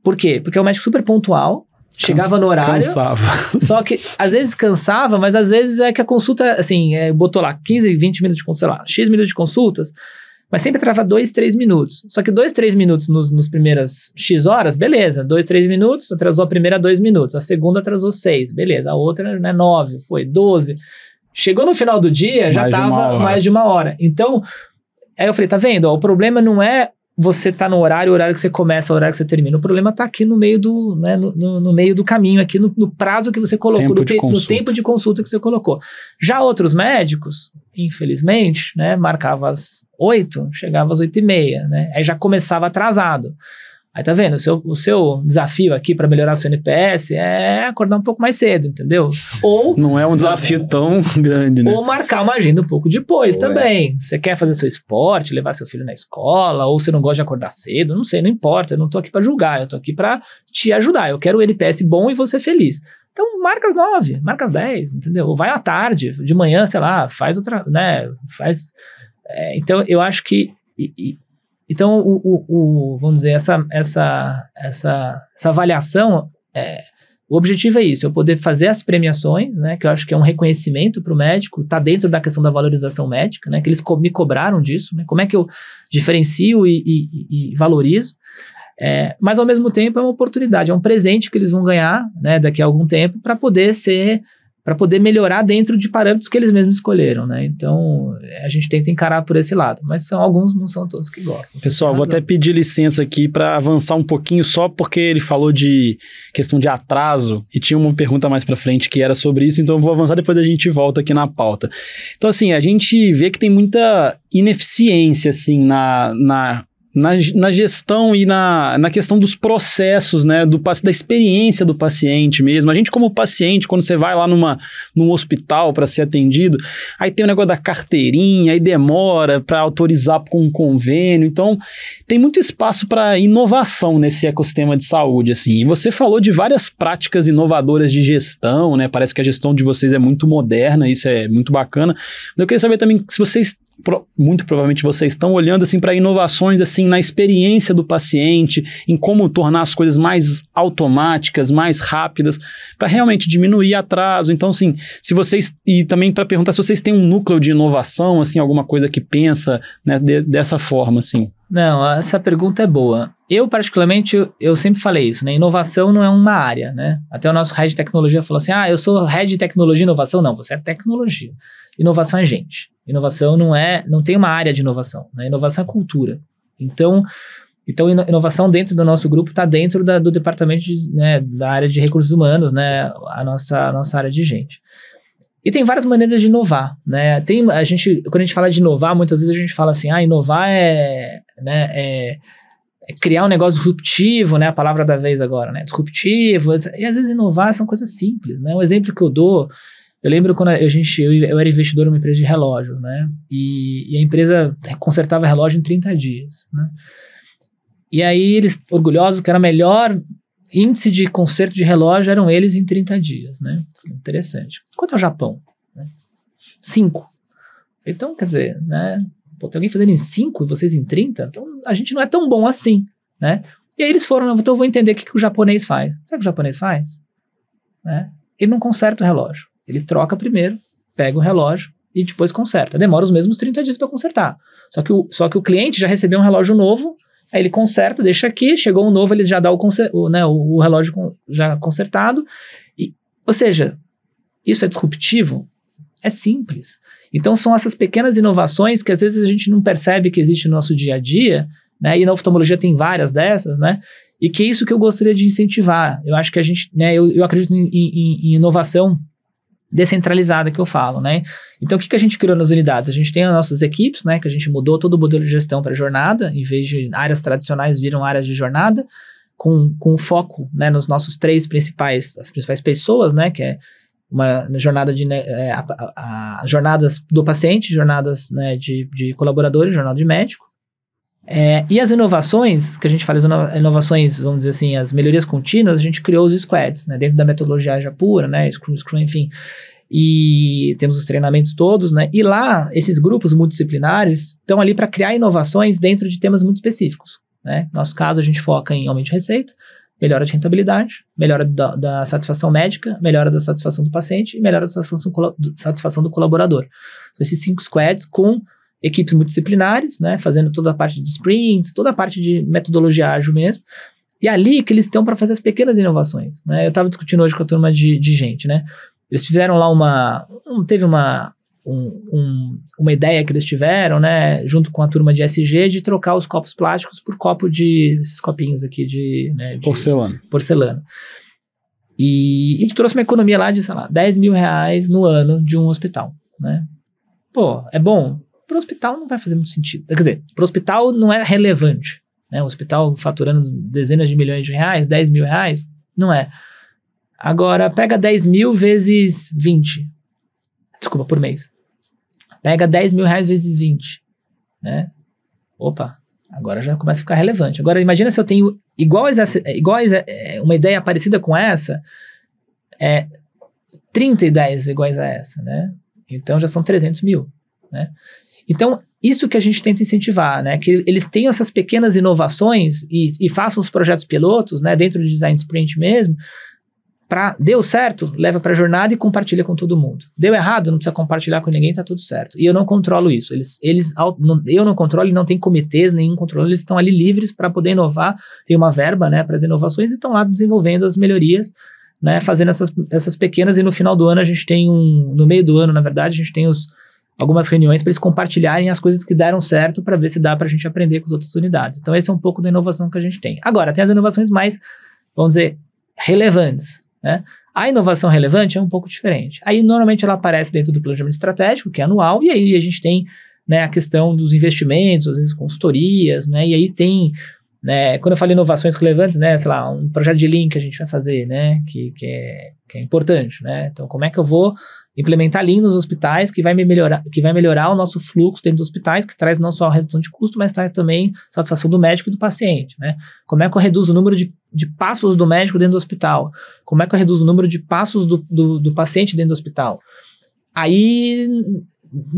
Por quê? Porque é um médico super pontual, chegava Cansa, no horário. Cansava. Só que às vezes cansava, mas às vezes é que a consulta, assim, é, botou lá 15, 20 minutos de consulta, sei lá, X minutos de consultas, mas sempre trava 2, 3 minutos. Só que 2, 3 minutos nos, nos primeiras X horas, beleza. 2, 3 minutos, atrasou a primeira 2 minutos, a segunda atrasou 6, beleza. A outra, né, 9, foi 12. Chegou no final do dia, já estava mais de uma hora. Então, Aí eu falei, tá vendo? Ó, o problema não é você tá no horário, o horário que você começa, o horário que você termina. O problema tá aqui no meio do, né, no, no, no meio do caminho, aqui no, no prazo que você colocou, tempo te, no, tempo de consulta que você colocou. Já outros médicos, infelizmente, né, marcava às oito, chegava às oito e meia, né? Aí já começava atrasado. Aí tá vendo? O seu, o seu desafio aqui para melhorar o seu NPS é acordar um pouco mais cedo, entendeu? Ou. Não é um desafio tão grande, né? Ou marcar uma agenda um pouco depois ou é. também. É. Você quer fazer seu esporte, levar seu filho na escola, ou você não gosta de acordar cedo, não sei, não importa. Eu não tô aqui para julgar, eu tô aqui para te ajudar. Eu quero o NPS bom e você feliz. Então, marca as nove, marca as dez, entendeu? Ou vai à tarde, de manhã, sei lá, faz outra, né? Faz. É, então, eu acho que. E, e, então, o, o, o, vamos dizer, essa, essa, essa, essa avaliação, é, o objetivo é isso, é eu poder fazer as premiações, né, que eu acho que é um reconhecimento para o médico, está dentro da questão da valorização médica, né, que eles co me cobraram disso, né, como é que eu diferencio e, e, e valorizo, é, mas ao mesmo tempo é uma oportunidade, é um presente que eles vão ganhar né, daqui a algum tempo para poder ser para poder melhorar dentro de parâmetros que eles mesmos escolheram, né? Então, a gente tenta encarar por esse lado, mas são alguns, não são todos que gostam. Assim, Pessoal, vou até pedir licença aqui para avançar um pouquinho só porque ele falou de questão de atraso e tinha uma pergunta mais para frente que era sobre isso, então eu vou avançar depois a gente volta aqui na pauta. Então, assim, a gente vê que tem muita ineficiência assim na, na na, na gestão e na, na questão dos processos, né? Do, da experiência do paciente mesmo. A gente, como paciente, quando você vai lá numa, num hospital para ser atendido, aí tem o negócio da carteirinha, aí demora para autorizar com um convênio. Então, tem muito espaço para inovação nesse ecossistema de saúde, assim. E você falou de várias práticas inovadoras de gestão, né? Parece que a gestão de vocês é muito moderna, isso é muito bacana. Eu queria saber também se vocês muito provavelmente vocês estão olhando assim para inovações assim na experiência do paciente, em como tornar as coisas mais automáticas, mais rápidas, para realmente diminuir atraso. Então, assim, se vocês. E também para perguntar se vocês têm um núcleo de inovação, assim, alguma coisa que pensa né, de, dessa forma, assim. Não, essa pergunta é boa. Eu, particularmente, eu, sempre falei isso, né? Inovação não é uma área, né? Até o nosso head de tecnologia falou assim: ah, eu sou head de tecnologia e inovação. Não, você é tecnologia. Inovação é gente. Inovação não é, não tem uma área de inovação. Né? Inovação é cultura. Então, então, inovação dentro do nosso grupo está dentro da, do departamento de, né, da área de recursos humanos, né, a nossa, a nossa área de gente. E tem várias maneiras de inovar, né? Tem a gente, quando a gente fala de inovar, muitas vezes a gente fala assim, ah, inovar é, né, é, é criar um negócio disruptivo, né? A palavra da vez agora, né? Disruptivo. E às vezes inovar são coisas simples, né? Um exemplo que eu dou eu lembro quando a gente, eu, eu era investidor numa empresa de relógios, né? E, e, a empresa consertava relógio em 30 dias, né? E aí eles, orgulhosos, que era o melhor índice de conserto de relógio, eram eles em 30 dias, né? Interessante. Quanto ao é Japão? Né? Cinco. Então, quer dizer, né? Pô, tem alguém fazendo em cinco e vocês em 30? Então a gente não é tão bom assim, né? E aí eles foram, então eu vou entender o que, que o japonês faz. Sabe o que o japonês faz? Né? Ele não conserta o relógio. Ele troca primeiro, pega o relógio e depois conserta. Demora os mesmos 30 dias para consertar. Só que, o, só que o cliente já recebeu um relógio novo, aí ele conserta, deixa aqui, chegou um novo, ele já dá o, o, né, o relógio com, já consertado. E, ou seja, isso é disruptivo? É simples. Então são essas pequenas inovações que às vezes a gente não percebe que existe no nosso dia a dia, né? E na oftalmologia tem várias dessas, né? E que é isso que eu gostaria de incentivar. Eu acho que a gente, né? Eu, eu acredito em, em, em inovação descentralizada que eu falo, né? Então, o que, que a gente criou nas unidades? A gente tem as nossas equipes, né? Que a gente mudou todo o modelo de gestão para jornada, em vez de áreas tradicionais viram áreas de jornada, com, com foco né, nos nossos três principais, as principais pessoas, né? Que é uma jornada de né, é, a, a, a, jornadas do paciente, jornadas né, de, de colaboradores, jornada de médico, é, e as inovações, que a gente fala, as inovações, vamos dizer assim, as melhorias contínuas, a gente criou os squads, né? Dentro da metodologia já pura, né? Scrum, Scrum, enfim. E temos os treinamentos todos, né? E lá, esses grupos multidisciplinares estão ali para criar inovações dentro de temas muito específicos, né? Nosso caso, a gente foca em aumento de receita, melhora de rentabilidade, melhora da, da satisfação médica, melhora da satisfação do paciente e melhora da satisfação, do colaborador. São então, esses cinco squads com equipes multidisciplinares, né, fazendo toda a parte de sprints, toda a parte de metodologia ágil mesmo. E ali que eles estão para fazer as pequenas inovações. Né? Eu estava discutindo hoje com a turma de, de gente, né? Eles fizeram lá uma. Um, teve uma, um, um, uma ideia que eles tiveram, né? Junto com a turma de SG, de trocar os copos plásticos por copo de. esses copinhos aqui de. Né, de porcelana. Porcelana. E, e trouxe uma economia lá de, sei lá, 10 mil reais no ano de um hospital. Né? Pô, é bom? Para o hospital não vai fazer muito sentido. Quer dizer, para o hospital não é relevante. Né? O hospital faturando dezenas de milhões de reais, 10 mil reais, não é. Agora, pega 10 mil vezes 20. Desculpa, por mês. Pega 10 mil reais vezes 20. Né? Opa, agora já começa a ficar relevante. Agora, imagina se eu tenho iguais, iguais é, uma ideia parecida com essa, é 30 ideias iguais a essa, né? Então já são 300 mil. Né? Então, isso que a gente tenta incentivar, né? Que eles tenham essas pequenas inovações e, e façam os projetos pilotos, né? Dentro do design sprint mesmo, para deu certo, leva para a jornada e compartilha com todo mundo. Deu errado, não precisa compartilhar com ninguém, tá tudo certo. E eu não controlo isso. Eles, eles eu não controlo, não tem comitês, nenhum controle, eles estão ali livres para poder inovar, tem uma verba, né, para as inovações e estão lá desenvolvendo as melhorias, né, fazendo essas, essas pequenas e no final do ano a gente tem um no meio do ano, na verdade, a gente tem os algumas reuniões para eles compartilharem as coisas que deram certo para ver se dá para a gente aprender com as outras unidades. Então, esse é um pouco da inovação que a gente tem. Agora, tem as inovações mais, vamos dizer, relevantes. Né? A inovação relevante é um pouco diferente. Aí, normalmente, ela aparece dentro do planejamento estratégico, que é anual, e aí a gente tem né, a questão dos investimentos, às vezes consultorias, né? E aí tem, né, quando eu falo inovações relevantes, né, sei lá, um projeto de link que a gente vai fazer, né, que, que, é, que é importante, né? Então, como é que eu vou implementar Lean nos hospitais, que vai melhorar, que vai melhorar o nosso fluxo dentro dos hospitais, que traz não só a redução de custo, mas traz também satisfação do médico e do paciente, né? Como é que eu reduzo o número de, de passos do médico dentro do hospital? Como é que eu reduzo o número de passos do, do, do paciente dentro do hospital? Aí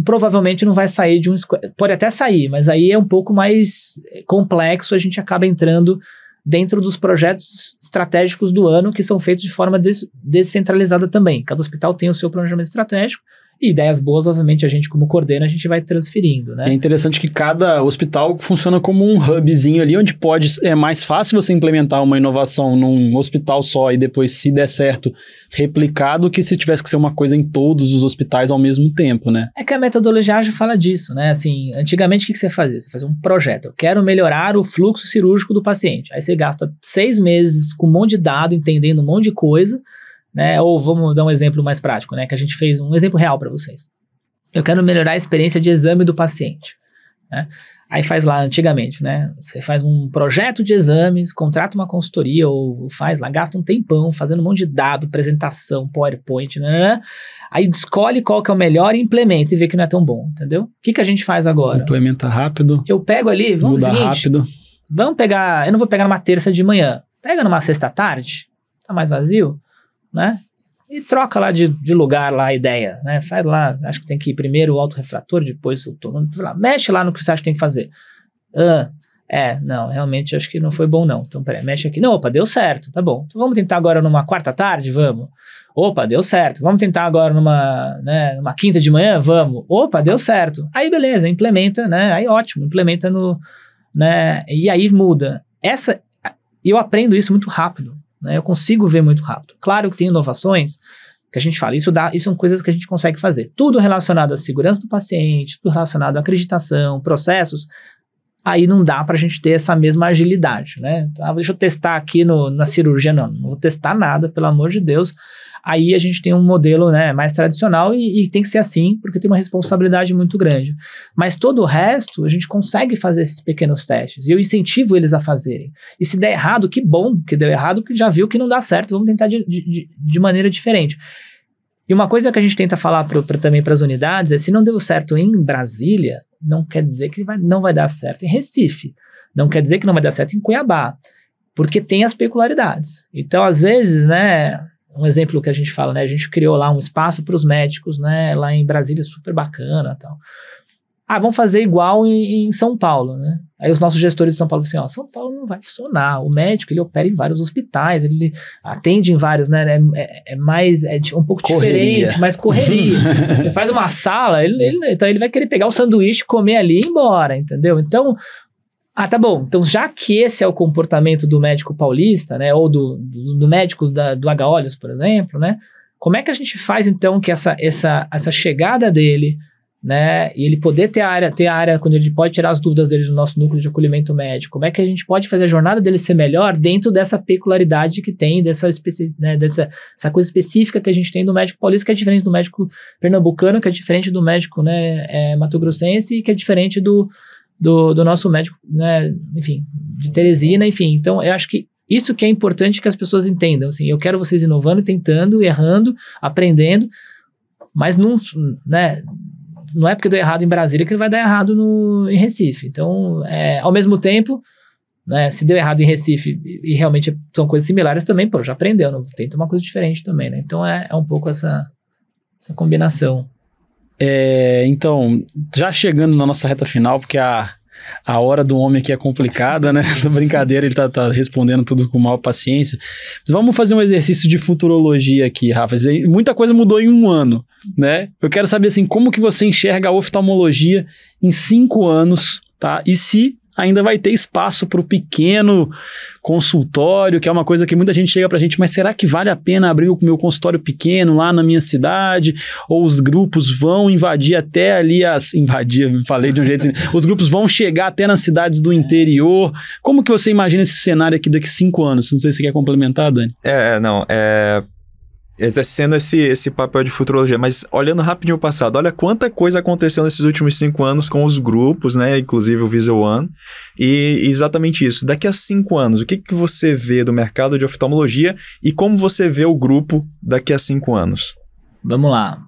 provavelmente não vai sair de um... Pode até sair, mas aí é um pouco mais complexo, a gente acaba entrando dentro dos projetos estratégicos do ano que são feitos de forma des descentralizada também. Cada hospital tem o seu planejamento estratégico, e ideias boas, obviamente, a gente como coordena, a gente vai transferindo, né? É interessante que cada hospital funciona como um hubzinho ali, onde pode, é mais fácil você implementar uma inovação num hospital só e depois, se der certo, replicar do que se tivesse que ser uma coisa em todos os hospitais ao mesmo tempo, né? É que a metodologia fala disso, né? Assim, antigamente o que, que você fazia? Você fazia um projeto, eu quero melhorar o fluxo cirúrgico do paciente. Aí você gasta seis meses com um monte de dado, entendendo um monte de coisa, né? Ou vamos dar um exemplo mais prático, né? Que a gente fez um exemplo real para vocês. Eu quero melhorar a experiência de exame do paciente. Né? Aí faz lá antigamente, né? Você faz um projeto de exames, contrata uma consultoria ou faz lá, gasta um tempão fazendo um monte de dado, apresentação, PowerPoint, né? Aí escolhe qual que é o melhor e implementa e vê que não é tão bom, entendeu? O que, que a gente faz agora? Implementa rápido. Eu pego ali, vamos mudar seguinte, rápido. Vamos pegar, eu não vou pegar numa terça de manhã. Pega numa sexta tarde, tá mais vazio né? E troca lá de, de lugar lá a ideia, né? Faz lá, acho que tem que ir primeiro o autorrefrator, depois o torno, lá, mexe lá no que você acha que tem que fazer. Ah, é, não, realmente acho que não foi bom não. Então, peraí, mexe aqui. Não, opa, deu certo, tá bom. Então vamos tentar agora numa quarta tarde, vamos. Opa, deu certo. Vamos tentar agora numa, né, numa quinta de manhã, vamos. Opa, deu certo. Aí beleza, implementa, né? Aí ótimo, implementa no, né? E aí muda. Essa, eu aprendo isso muito rápido. Né? Eu consigo ver muito rápido. Claro que tem inovações que a gente fala, isso, dá, isso são coisas que a gente consegue fazer. Tudo relacionado à segurança do paciente, tudo relacionado à acreditação, processos, aí não dá para a gente ter essa mesma agilidade, né? Então, ah, deixa eu testar aqui no, na cirurgia, não, não vou testar nada, pelo amor de Deus aí a gente tem um modelo né, mais tradicional e, e, tem que ser assim, porque tem uma responsabilidade muito grande. Mas todo o resto, a gente consegue fazer esses pequenos testes e eu incentivo eles a fazerem. E se der errado, que bom que deu errado, porque já viu que não dá certo, vamos tentar de, de, de maneira diferente. E uma coisa que a gente tenta falar pro, pra, também para as unidades é: se não deu certo em Brasília, não quer dizer que vai, não vai dar certo em Recife. Não quer dizer que não vai dar certo em Cuiabá porque tem as peculiaridades. Então, às vezes, né, um exemplo que a gente fala, né? A gente criou lá um espaço para os médicos, né? Lá em Brasília, super bacana tal. Ah, vamos fazer igual em, em, São Paulo, né? Aí os nossos gestores de São Paulo falam assim, ó, São Paulo não vai funcionar. O médico, ele opera em vários hospitais, ele atende em vários, né? É, é, é mais, é um pouco correria. diferente, mais correria. Você faz uma sala, ele, ele, então ele vai querer pegar o sanduíche, comer ali e ir embora, entendeu? Então, ah, tá bom. Então, já que esse é o comportamento do médico paulista, né, ou do, do, do médico da, do H-Olhos, por exemplo, né, como é que a gente faz, então, que essa, essa, essa chegada dele, né, e ele poder ter a área, ter a área, quando ele pode tirar as dúvidas dele do nosso núcleo de acolhimento médico, como é que a gente pode fazer a jornada dele ser melhor dentro dessa peculiaridade que tem, dessa, né, dessa essa coisa específica que a gente tem do médico paulista, que é diferente do médico pernambucano, que é diferente do médico, né, é, mato-grossense, que é diferente do do, do nosso médico, né, enfim, de Teresina, enfim. Então, eu acho que isso que é importante que as pessoas entendam. Assim, eu quero vocês inovando, tentando, errando, aprendendo, mas não, né, não é porque deu errado em Brasília que vai dar errado no, em Recife. Então, é, ao mesmo tempo, né, se deu errado em Recife e, realmente são coisas similares também, pô, já aprendeu, não, tenta uma coisa diferente também, né? Então é, é um pouco essa, essa combinação. É, então, já chegando na nossa reta final, porque a, a hora do homem aqui é complicada, né? Brincadeira, ele tá, tá, respondendo tudo com maior paciência. Mas vamos fazer um exercício de futurologia aqui, Rafa. Muita coisa mudou em um ano, né? Eu quero saber, assim, como que você enxerga a oftalmologia em cinco anos, tá? E se ainda vai ter espaço para o pequeno consultório, que é uma coisa que muita gente chega para a gente, mas será que vale a pena abrir o meu consultório pequeno lá na minha cidade? Ou os grupos vão invadir até ali as... Invadir, falei de um jeito assim. Os grupos vão chegar até nas cidades do é. interior. Como que você imagina esse cenário aqui daqui cinco anos? Não sei se você quer complementar, Dani. É, é não, é exercendo esse, esse papel de futurologia, mas olhando rapidinho o passado, olha quanta coisa aconteceu nesses últimos cinco anos com os grupos, né? Inclusive o Visual One. E exatamente isso. Daqui a cinco anos, o que, que você vê do mercado de oftalmologia e como você vê o grupo daqui a cinco anos? Vamos lá.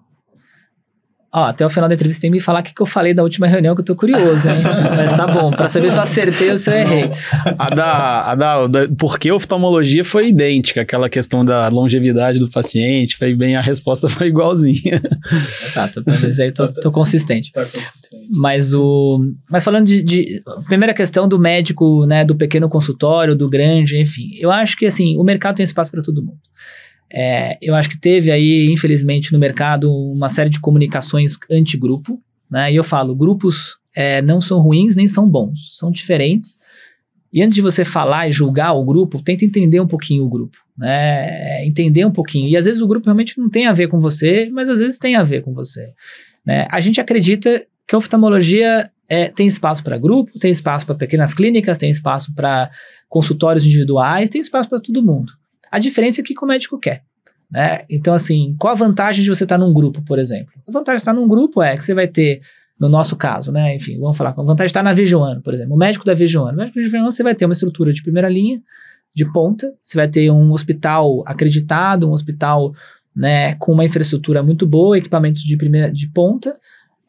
Ó, até o final da entrevista tem que me falar o que, que eu falei da última reunião, que eu tô curioso, hein? Mas tá bom, pra saber se eu acertei ou se eu errei. A da, a da, da porque a oftalmologia foi idêntica, aquela questão da longevidade do paciente, foi bem, a resposta foi igualzinha. Tá, tô, mas aí tô, tô consistente. Tá consistente. Mas o. Mas falando de, de. Primeira questão do médico, né? Do pequeno consultório, do grande, enfim. Eu acho que assim, o mercado tem espaço para todo mundo. É, eu acho que teve aí, infelizmente, no mercado uma série de comunicações anti-grupo, né? E eu falo, grupos é, não são ruins nem são bons, são diferentes. E antes de você falar e julgar o grupo, tenta entender um pouquinho o grupo, né? Entender um pouquinho. E às vezes o grupo realmente não tem a ver com você, mas às vezes tem a ver com você. Né? A gente acredita que a oftalmologia é, tem espaço para grupo, tem espaço para pequenas clínicas, tem espaço para consultórios individuais, tem espaço para todo mundo. A diferença é o que o médico quer. Né? Então, assim, qual a vantagem de você estar num grupo, por exemplo? A vantagem de estar num grupo é que você vai ter, no nosso caso, né? Enfim, vamos falar, a vantagem de estar na Vejoano, por exemplo. O médico da Vejoano. O médico da Vejoano, você vai ter uma estrutura de primeira linha, de ponta, você vai ter um hospital acreditado, um hospital né, com uma infraestrutura muito boa, equipamentos de primeira de ponta,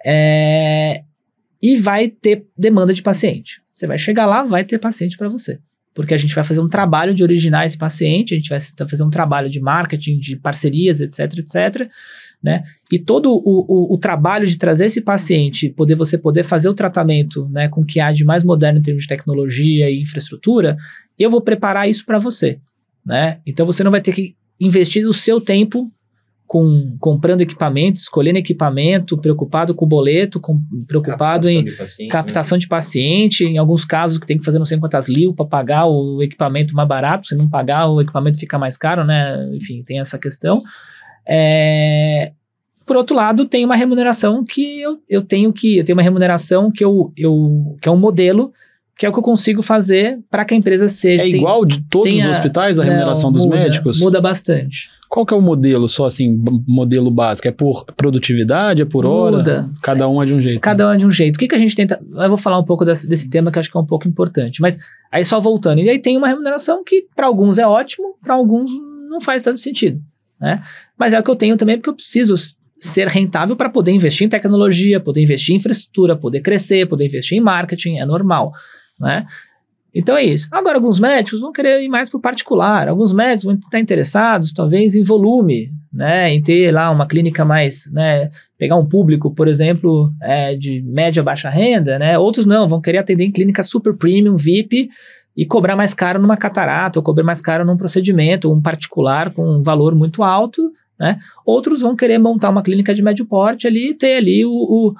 é, e vai ter demanda de paciente. Você vai chegar lá, vai ter paciente para você porque a gente vai fazer um trabalho de originar esse paciente, a gente vai fazer um trabalho de marketing, de parcerias, etc, etc, né? E todo o, o, o trabalho de trazer esse paciente, poder você poder fazer o tratamento, né, com o que há de mais moderno em termos de tecnologia e infraestrutura, eu vou preparar isso para você, né? Então você não vai ter que investir o seu tempo com comprando equipamento, escolhendo equipamento, preocupado com o boleto, com, preocupado captação em de né? captação de paciente, em alguns casos que tem que fazer não sei quantas liu para pagar o equipamento mais barato, se não pagar o equipamento fica mais caro, né? Enfim, tem essa questão. É, por outro lado, tem uma remuneração que eu, eu tenho que eu tenho uma remuneração que eu, eu que é um modelo que é o que eu consigo fazer para que a empresa seja. É tem, igual de todos tenha, os hospitais a remuneração não, dos muda, médicos? Muda bastante. Qual que é o modelo, só assim, modelo básico? É por produtividade, é por hora? Muda. Cada um é de um jeito. Cada né? um é de um jeito. O que, que a gente tenta... Eu vou falar um pouco desse, desse tema que acho que é um pouco importante. Mas aí só voltando. E aí tem uma remuneração que para alguns é ótimo, para alguns não faz tanto sentido. Né? Mas é o que eu tenho também porque eu preciso ser rentável para poder investir em tecnologia, poder investir em infraestrutura, poder crescer, poder investir em marketing, é normal, né? Então é isso. Agora, alguns médicos vão querer ir mais para o particular, alguns médicos vão estar interessados, talvez, em volume, né? Em ter lá uma clínica mais, né? Pegar um público, por exemplo, é, de média baixa renda, né? Outros não, vão querer atender em clínica super premium, VIP, e cobrar mais caro numa catarata, ou cobrar mais caro num procedimento, um particular com um valor muito alto, né? Outros vão querer montar uma clínica de médio porte ali e ter ali o, o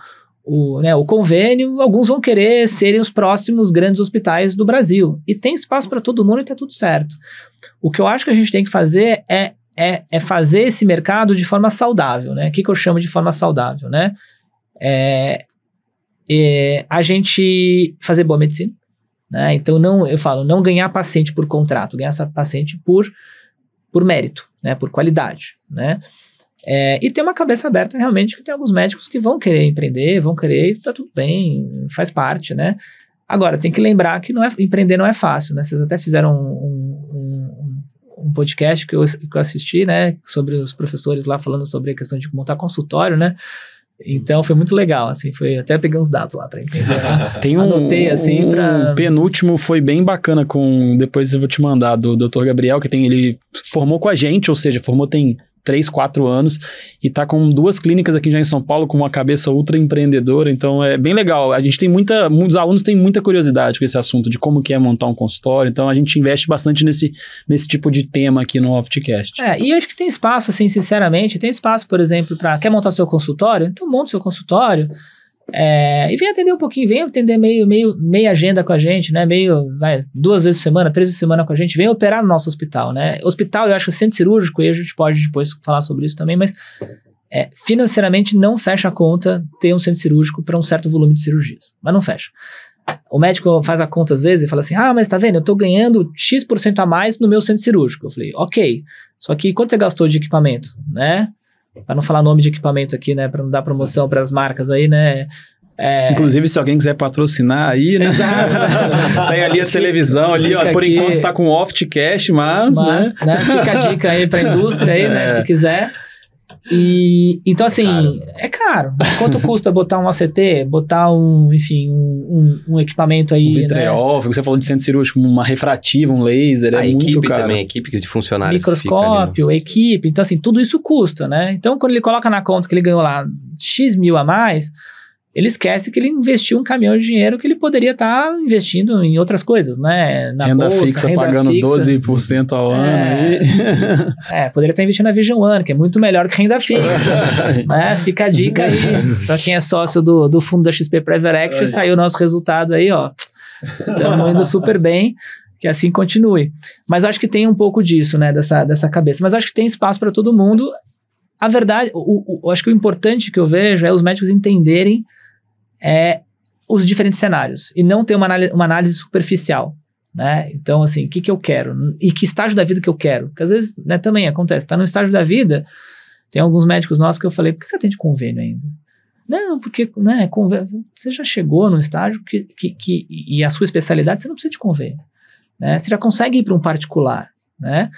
o, né, o convênio, alguns vão querer serem os próximos grandes hospitais do Brasil. E tem espaço para todo mundo e está tudo certo. O que eu acho que a gente tem que fazer é, é, é fazer esse mercado de forma saudável, né? O que, que eu chamo de forma saudável, né? É, é, a gente fazer boa medicina, né? Então, não, eu falo, não ganhar paciente por contrato, ganhar essa paciente por, por mérito, né? Por qualidade, né? É, e ter uma cabeça aberta realmente, que tem alguns médicos que vão querer empreender, vão querer, tá tudo bem, faz parte, né? Agora, tem que lembrar que não é, empreender não é fácil, né? Vocês até fizeram um, um, um podcast que eu, que eu assisti, né? Sobre os professores lá falando sobre a questão de montar consultório, né? Então foi muito legal, assim, foi até peguei uns dados lá para entender. Né? Tem um, Anotei assim um pra... penúltimo foi bem bacana com depois eu vou te mandar do Dr. Gabriel que tem ele formou com a gente, ou seja, formou tem três, quatro anos e está com duas clínicas aqui já em São Paulo com uma cabeça ultra empreendedora, então é bem legal. A gente tem muita, muitos alunos têm muita curiosidade com esse assunto de como que é montar um consultório, então a gente investe bastante nesse, nesse tipo de tema aqui no Opticast. É, e acho que tem espaço, assim, sinceramente, tem espaço, por exemplo, para quer montar seu consultório? Então monta seu consultório. É, e vem atender um pouquinho, vem atender meio, meio, meia agenda com a gente, né? Meio, vai, duas vezes por semana, três vezes por semana com a gente, vem operar no nosso hospital, né? Hospital, eu acho que é centro cirúrgico, e a gente pode depois falar sobre isso também, mas é, financeiramente não fecha a conta ter um centro cirúrgico para um certo volume de cirurgias, mas não fecha. O médico faz a conta às vezes e fala assim: Ah, mas tá vendo, eu tô ganhando X% a mais no meu centro cirúrgico. Eu falei: Ok, só que quanto você gastou de equipamento, né? para não falar nome de equipamento aqui, né, para não dar promoção para as marcas aí, né? É... Inclusive, se alguém quiser patrocinar aí, né? Tem ali a televisão ali, ó, Por aqui... enquanto está com off cash, mas. mas né? né? Fica a dica aí para a indústria aí, né? é. né? Se quiser. E, então, é assim, é caro. É caro. Quanto custa botar um ACT, botar um, enfim, um, um, um equipamento aí. Um vitreol, né? você falou de centro cirúrgico, uma refrativa, um laser. É a é equipe muito caro. também, equipe de funcionários. Né? Microscópio, equipe. Então, assim, tudo isso custa, né? Então, quando ele coloca na conta que ele ganhou lá X mil a mais ele esquece que ele investiu um caminhão de dinheiro que ele poderia estar tá investindo em outras coisas, né? Na renda bolsa, fixa renda pagando fixa. 12% ao é. ano. É, poderia estar investindo na Vision One, que é muito melhor que renda fixa. né? Fica a dica aí. Para quem é sócio do, do fundo da XP Private Equity, saiu o nosso resultado aí, ó. Estamos indo super bem que assim continue. Mas acho que tem um pouco disso, né, dessa, dessa cabeça. Mas acho que tem espaço para todo mundo. A verdade, o, o, acho que o importante que eu vejo é os médicos entenderem é os diferentes cenários e não ter uma análise, uma análise superficial. Né? Então, assim, o que, que eu quero? E que estágio da vida que eu quero? Porque às vezes né, também acontece, está no estágio da vida, tem alguns médicos nossos que eu falei, por que você atende convênio ainda? Não, porque né, convênio, você já chegou num estágio que, que, que, e a sua especialidade, você não precisa de convênio. Né? Você já consegue ir para um particular. Né?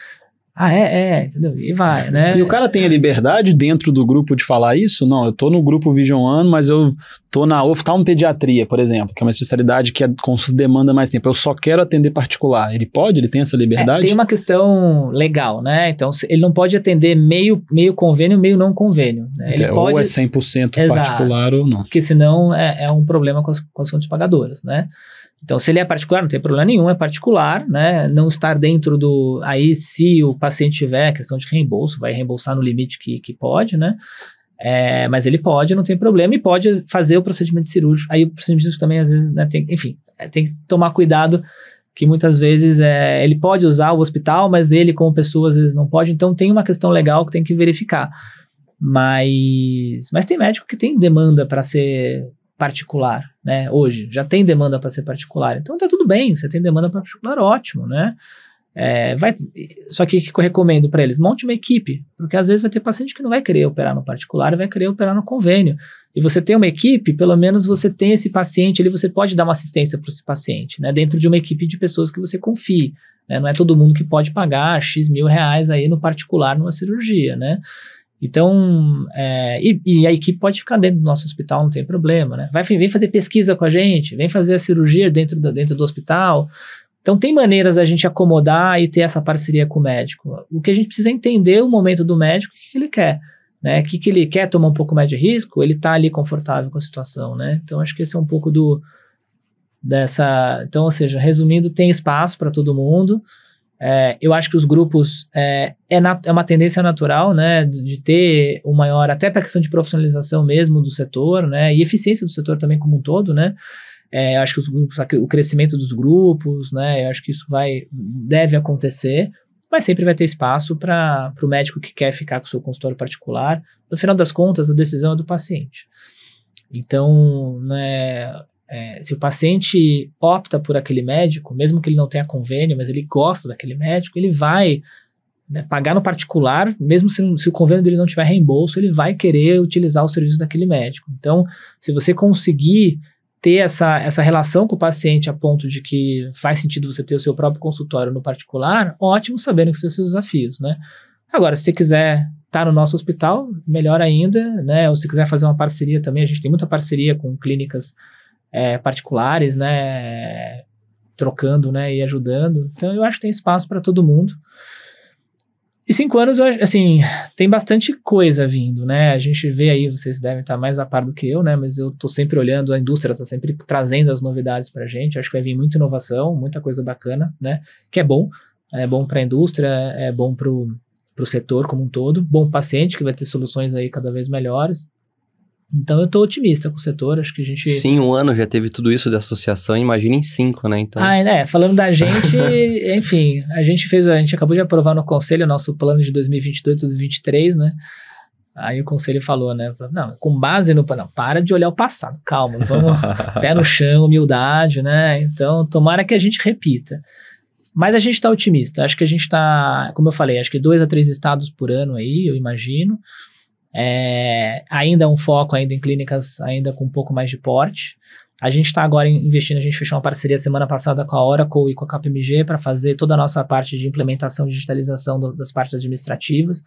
ah, é, é, entendeu? E vai, né? E o cara tem a liberdade dentro do grupo de falar isso? Não, eu tô no grupo Vision One, mas eu tô na oftalmopediatria, por exemplo, que é uma especialidade que a consulta demanda mais tempo. Eu só quero atender particular. Ele pode? Ele tem essa liberdade? É, tem uma questão legal, né? Então, ele não pode atender meio, meio convênio, meio não convênio. Né? Ele então, é, pode... Ou é 100% particular Exato, ou não. Porque senão é, é um problema com as, com as fontes pagadoras, né? Então, se ele é particular, não tem problema nenhum, é particular, né? Não estar dentro do. Aí, se o paciente tiver questão de reembolso, vai reembolsar no limite que, que pode, né? É, mas ele pode, não tem problema, e pode fazer o procedimento cirúrgico. Aí o procedimento cirúrgico também, às vezes, né, tem, enfim, é, tem que tomar cuidado, que muitas vezes é, ele pode usar o hospital, mas ele, como pessoa, às vezes não pode. Então tem uma questão legal que tem que verificar. Mas, mas tem médico que tem demanda para ser particular, né? Hoje já tem demanda para ser particular, então tá tudo bem. Você tem demanda para particular, ótimo, né? É, vai, só que o que eu recomendo para eles? Monte uma equipe, porque às vezes vai ter paciente que não vai querer operar no particular, vai querer operar no convênio. E você tem uma equipe, pelo menos você tem esse paciente ali, você pode dar uma assistência para esse paciente, né? Dentro de uma equipe de pessoas que você confie. Né? Não é todo mundo que pode pagar X mil reais aí no particular numa cirurgia, né? Então, é, e, e, a equipe pode ficar dentro do nosso hospital, não tem problema, né? Vai, vem fazer pesquisa com a gente, vem fazer a cirurgia dentro do, dentro do hospital. Então, tem maneiras da gente acomodar e ter essa parceria com o médico. O que a gente precisa é entender o momento do médico, o que ele quer, né? O que, que ele quer tomar um pouco mais de risco, ele tá ali confortável com a situação, né? Então, acho que esse é um pouco do, dessa... Então, ou seja, resumindo, tem espaço para todo mundo, é, eu acho que os grupos é, é, é, uma tendência natural, né, de ter o maior, até para a questão de profissionalização mesmo do setor, né, e eficiência do setor também como um todo, né. É, eu acho que os grupos, o crescimento dos grupos, né, eu acho que isso vai, deve acontecer, mas sempre vai ter espaço para o médico que quer ficar com o seu consultório particular. No final das contas, a decisão é do paciente. Então, né, é, se o paciente opta por aquele médico, mesmo que ele não tenha convênio, mas ele gosta daquele médico, ele vai né, pagar no particular, mesmo se, se, o convênio dele não tiver reembolso, ele vai querer utilizar o serviço daquele médico. Então, se você conseguir ter essa, essa relação com o paciente a ponto de que faz sentido você ter o seu próprio consultório no particular, ótimo, sabendo que são os seus desafios, né? Agora, se você quiser estar tá no nosso hospital, melhor ainda, né? Ou se quiser fazer uma parceria também, a gente tem muita parceria com clínicas é, particulares, né? Trocando, né? E ajudando. Então eu acho que tem espaço para todo mundo. E cinco anos, assim, tem bastante coisa vindo, né? A gente vê aí, vocês devem estar mais a par do que eu, né? Mas eu tô sempre olhando, a indústria está sempre trazendo as novidades para a gente. Acho que vai vir muita inovação, muita coisa bacana, né? Que é bom. É bom para a indústria, é bom para o setor como um todo. Bom paciente, que vai ter soluções aí cada vez melhores. Então eu estou otimista com o setor, acho que a gente... Sim, um ano já teve tudo isso da associação, imagina em cinco, né? Então... Ah, né? Falando da gente, enfim, a gente fez, a gente acabou de aprovar no conselho o nosso plano de 2022, 2023, né? Aí o conselho falou, né? não, com base no. Não, para de olhar o passado, calma, vamos. pé no chão, humildade, né? Então, tomara que a gente repita. Mas a gente está otimista. Acho que a gente está, como eu falei, acho que dois a três estados por ano aí, eu imagino. É, ainda é um foco ainda em clínicas ainda com um pouco mais de porte. A gente está agora investindo, a gente fechou uma parceria semana passada com a Oracle e com a KPMG para fazer toda a nossa parte de implementação e digitalização do, das partes administrativas.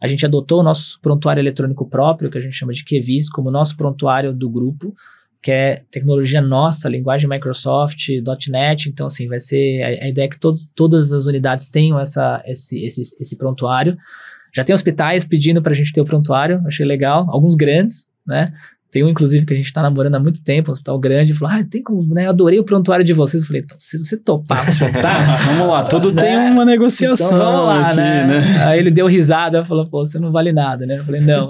A gente adotou o nosso prontuário eletrônico próprio, que a gente chama de QVIS, como nosso prontuário do grupo, que é tecnologia nossa, linguagem Microsoft, .NET. Então, assim, vai ser... A, a ideia é que to todas as unidades tenham essa, esse, esse, esse prontuário já tem hospitais pedindo para a gente ter o prontuário, achei legal, alguns grandes, né? Tem um, inclusive, que a gente está namorando há muito tempo, um hospital grande, falou: Ah, tem como, né? Adorei o prontuário de vocês. Eu falei, então, se você topar, se tá? vamos lá, todo né? tem uma negociação. Então, vamos lá, aqui, né? né? Aí ele deu risada, falou, pô, você não vale nada, né? Eu falei, não.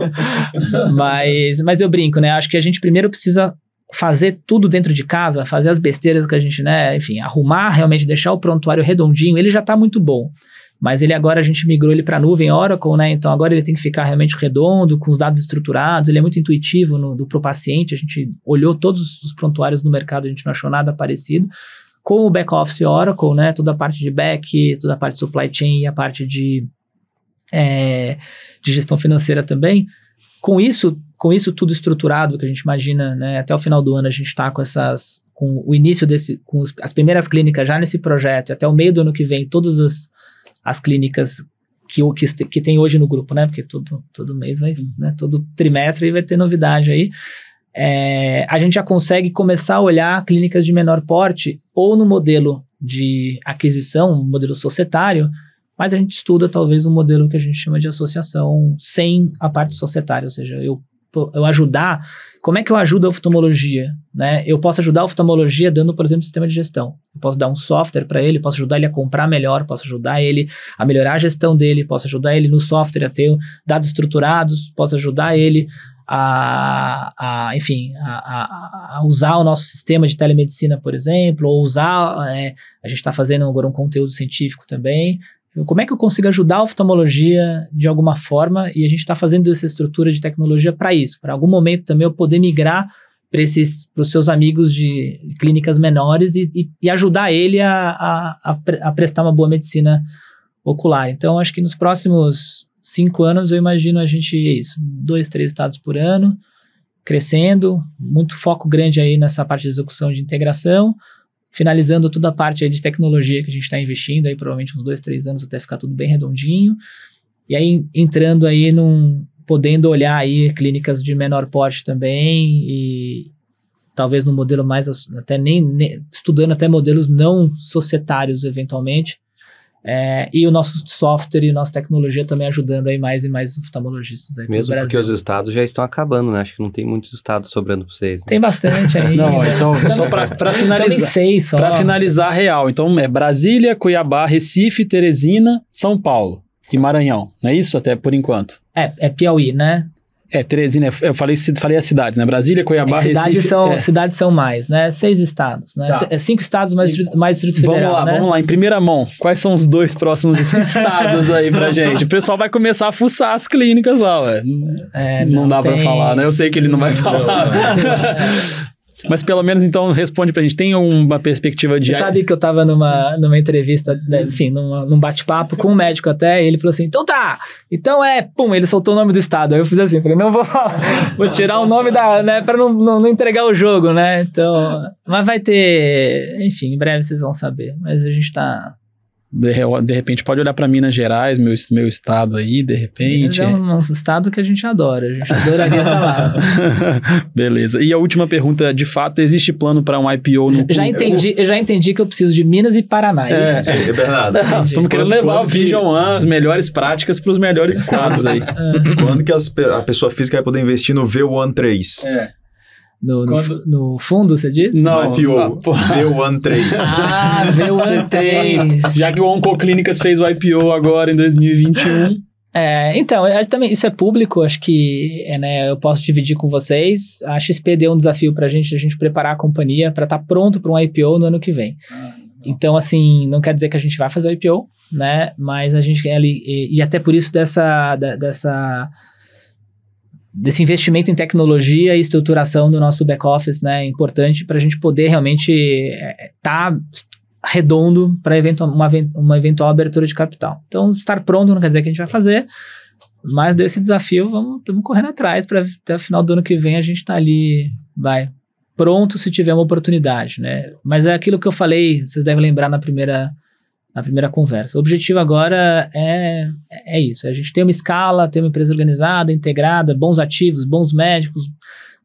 mas, mas eu brinco, né? Acho que a gente primeiro precisa fazer tudo dentro de casa, fazer as besteiras que a gente, né? Enfim, arrumar realmente, deixar o prontuário redondinho, ele já está muito bom mas ele agora a gente migrou ele para a nuvem Oracle, né? Então agora ele tem que ficar realmente redondo, com os dados estruturados, ele é muito intuitivo para o paciente. A gente olhou todos os prontuários no mercado, a gente não achou nada parecido. Com o back-office Oracle, né? Toda a parte de back, toda a parte de supply chain e a parte de, é, de gestão financeira também. Com isso, com isso tudo estruturado que a gente imagina, né? Até o final do ano a gente está com essas. com o início desse. com os, as primeiras clínicas já nesse projeto, e até o meio do ano que vem, todas as as clínicas que, que, que tem hoje no grupo, né? Porque todo, todo mês vai, né? Todo trimestre vai ter novidade aí. É, a gente já consegue começar a olhar clínicas de menor porte ou no modelo de aquisição, modelo societário, mas a gente estuda talvez um modelo que a gente chama de associação sem a parte societária, ou seja, eu Tipo, eu ajudar, como é que eu ajudo a oftalmologia? Né? Eu posso ajudar a oftalmologia dando, por exemplo, sistema de gestão. Eu posso dar um software para ele, posso ajudar ele a comprar melhor, posso ajudar ele a melhorar a gestão dele, posso ajudar ele no software a ter dados estruturados, posso ajudar ele a, a, enfim, a, a, usar o nosso sistema de telemedicina, por exemplo, ou usar, é, a gente está fazendo agora um conteúdo científico também, como é que eu consigo ajudar a oftalmologia de alguma forma? E a gente está fazendo essa estrutura de tecnologia para isso, para algum momento também eu poder migrar para os seus amigos de clínicas menores e, e, e ajudar ele a, a, a, prestar uma boa medicina ocular. Então, acho que nos próximos cinco anos eu imagino a gente é isso, dois, três estados por ano, crescendo, muito foco grande aí nessa parte de execução de integração finalizando toda a parte de tecnologia que a gente está investindo, aí provavelmente uns dois, três anos até ficar tudo bem redondinho. E aí entrando aí num. podendo olhar aí clínicas de menor porte também e talvez no modelo mais até nem, nem estudando até modelos não societários eventualmente é, e o nosso software e nossa tecnologia também ajudando aí mais e mais oftalmologistas aí Mesmo porque os estados já estão acabando, né? Acho que não tem muitos estados sobrando para vocês. Né? Tem bastante aí. não, então, então, só para então, finalizar. Então, seis só. Para finalizar real. Então, é Brasília, Cuiabá, Recife, Teresina, São Paulo e Maranhão. Não é isso até por enquanto? É, é Piauí, né? É, Teresina, né? eu falei, falei as cidades, né? Brasília, Cuiabá, é, cidades Recife. São, é. Cidades são mais, né? Seis estados, né? Tá. É cinco estados mais, distrito, mais Distrito vamos Federal, Vamos lá, né? vamos lá. Em primeira mão, quais são os dois próximos estados aí pra gente? O pessoal vai começar a fuçar as clínicas lá, ué. É, não, não, dá tem... pra falar, né? Eu sei que ele não vai falar. Não, não, mas pelo menos então responde pra gente. Tem uma perspectiva de. Você sabe que eu tava numa, numa entrevista, né, enfim, num bate-papo com um médico até, e ele falou assim: então tá, então é, pum, ele soltou o nome do estado. Aí eu fiz assim, falei, não vou, vou tirar o nome da, né, pra não, não, não entregar o jogo, né? Então. Mas vai ter, enfim, em breve vocês vão saber. Mas a gente tá, de, repente pode olhar para Minas Gerais, meu, meu estado aí, de repente. Minas é um, nosso estado que a gente adora, a gente adoraria estar tá lá. Beleza. E a última pergunta, de fato, existe plano para um IPO no já, entendi, eu... já entendi que eu preciso de Minas e Paraná. É, é, Bernardo. É estamos querendo levar o Vision que... One, as melhores práticas para os melhores estados aí. É. Quando que as, a pessoa física vai poder investir no V1 3? É. No, no, Quando... no, fundo, você diz? Não, no IPO, ah, V1-3. Ah, V1-3. Já que o Oncoclínicas fez o IPO agora em 2021. É, então, eu, também isso é público, acho que é, né, eu posso dividir com vocês. A XP deu um desafio para a gente, a gente preparar a companhia para estar tá pronto para um IPO no ano que vem. Ah, então, assim, não quer dizer que a gente vai fazer o IPO, né? Mas a gente ali, e, e até por isso dessa, da, dessa desse investimento em tecnologia e estruturação do nosso back-office, né? É importante para a gente poder realmente estar é, é, tá redondo para uma, uma eventual abertura de capital. Então, estar pronto não quer dizer que a gente vai fazer, mas desse desafio, vamos, estamos correndo atrás para até o final do ano que vem a gente está ali, vai, pronto se tiver uma oportunidade, né? Mas é aquilo que eu falei, vocês devem lembrar na primeira na primeira conversa. O objetivo agora é, é isso: é a gente ter uma escala, ter uma empresa organizada, integrada, bons ativos, bons médicos,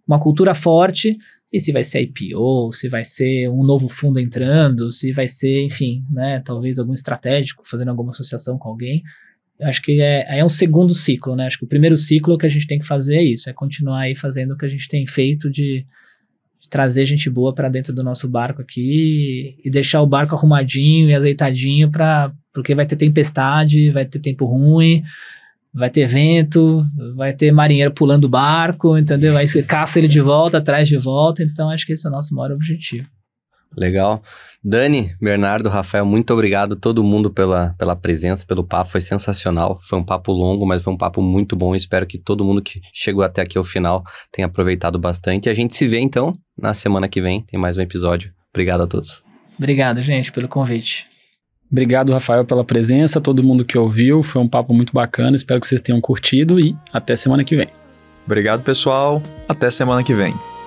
uma cultura forte. E se vai ser IPO, se vai ser um novo fundo entrando, se vai ser, enfim, né, talvez algum estratégico fazendo alguma associação com alguém. Acho que é, é um segundo ciclo, né? Acho que o primeiro ciclo que a gente tem que fazer é isso, é continuar aí fazendo o que a gente tem feito de, trazer gente boa para dentro do nosso barco aqui e deixar o barco arrumadinho e azeitadinho para porque vai ter tempestade, vai ter tempo ruim, vai ter vento, vai ter marinheiro pulando o barco, entendeu? Aí você caça ele de volta, traz de volta, então acho que esse é o nosso maior objetivo. Legal. Dani, Bernardo, Rafael, muito obrigado a todo mundo pela, pela presença, pelo papo, foi sensacional. Foi um papo longo, mas foi um papo muito bom. Espero que todo mundo que chegou até aqui ao final tenha aproveitado bastante. A gente se vê então na semana que vem, tem mais um episódio. Obrigado a todos. Obrigado, gente, pelo convite. Obrigado, Rafael, pela presença, todo mundo que ouviu. Foi um papo muito bacana. Espero que vocês tenham curtido e até semana que vem. Obrigado, pessoal. Até semana que vem.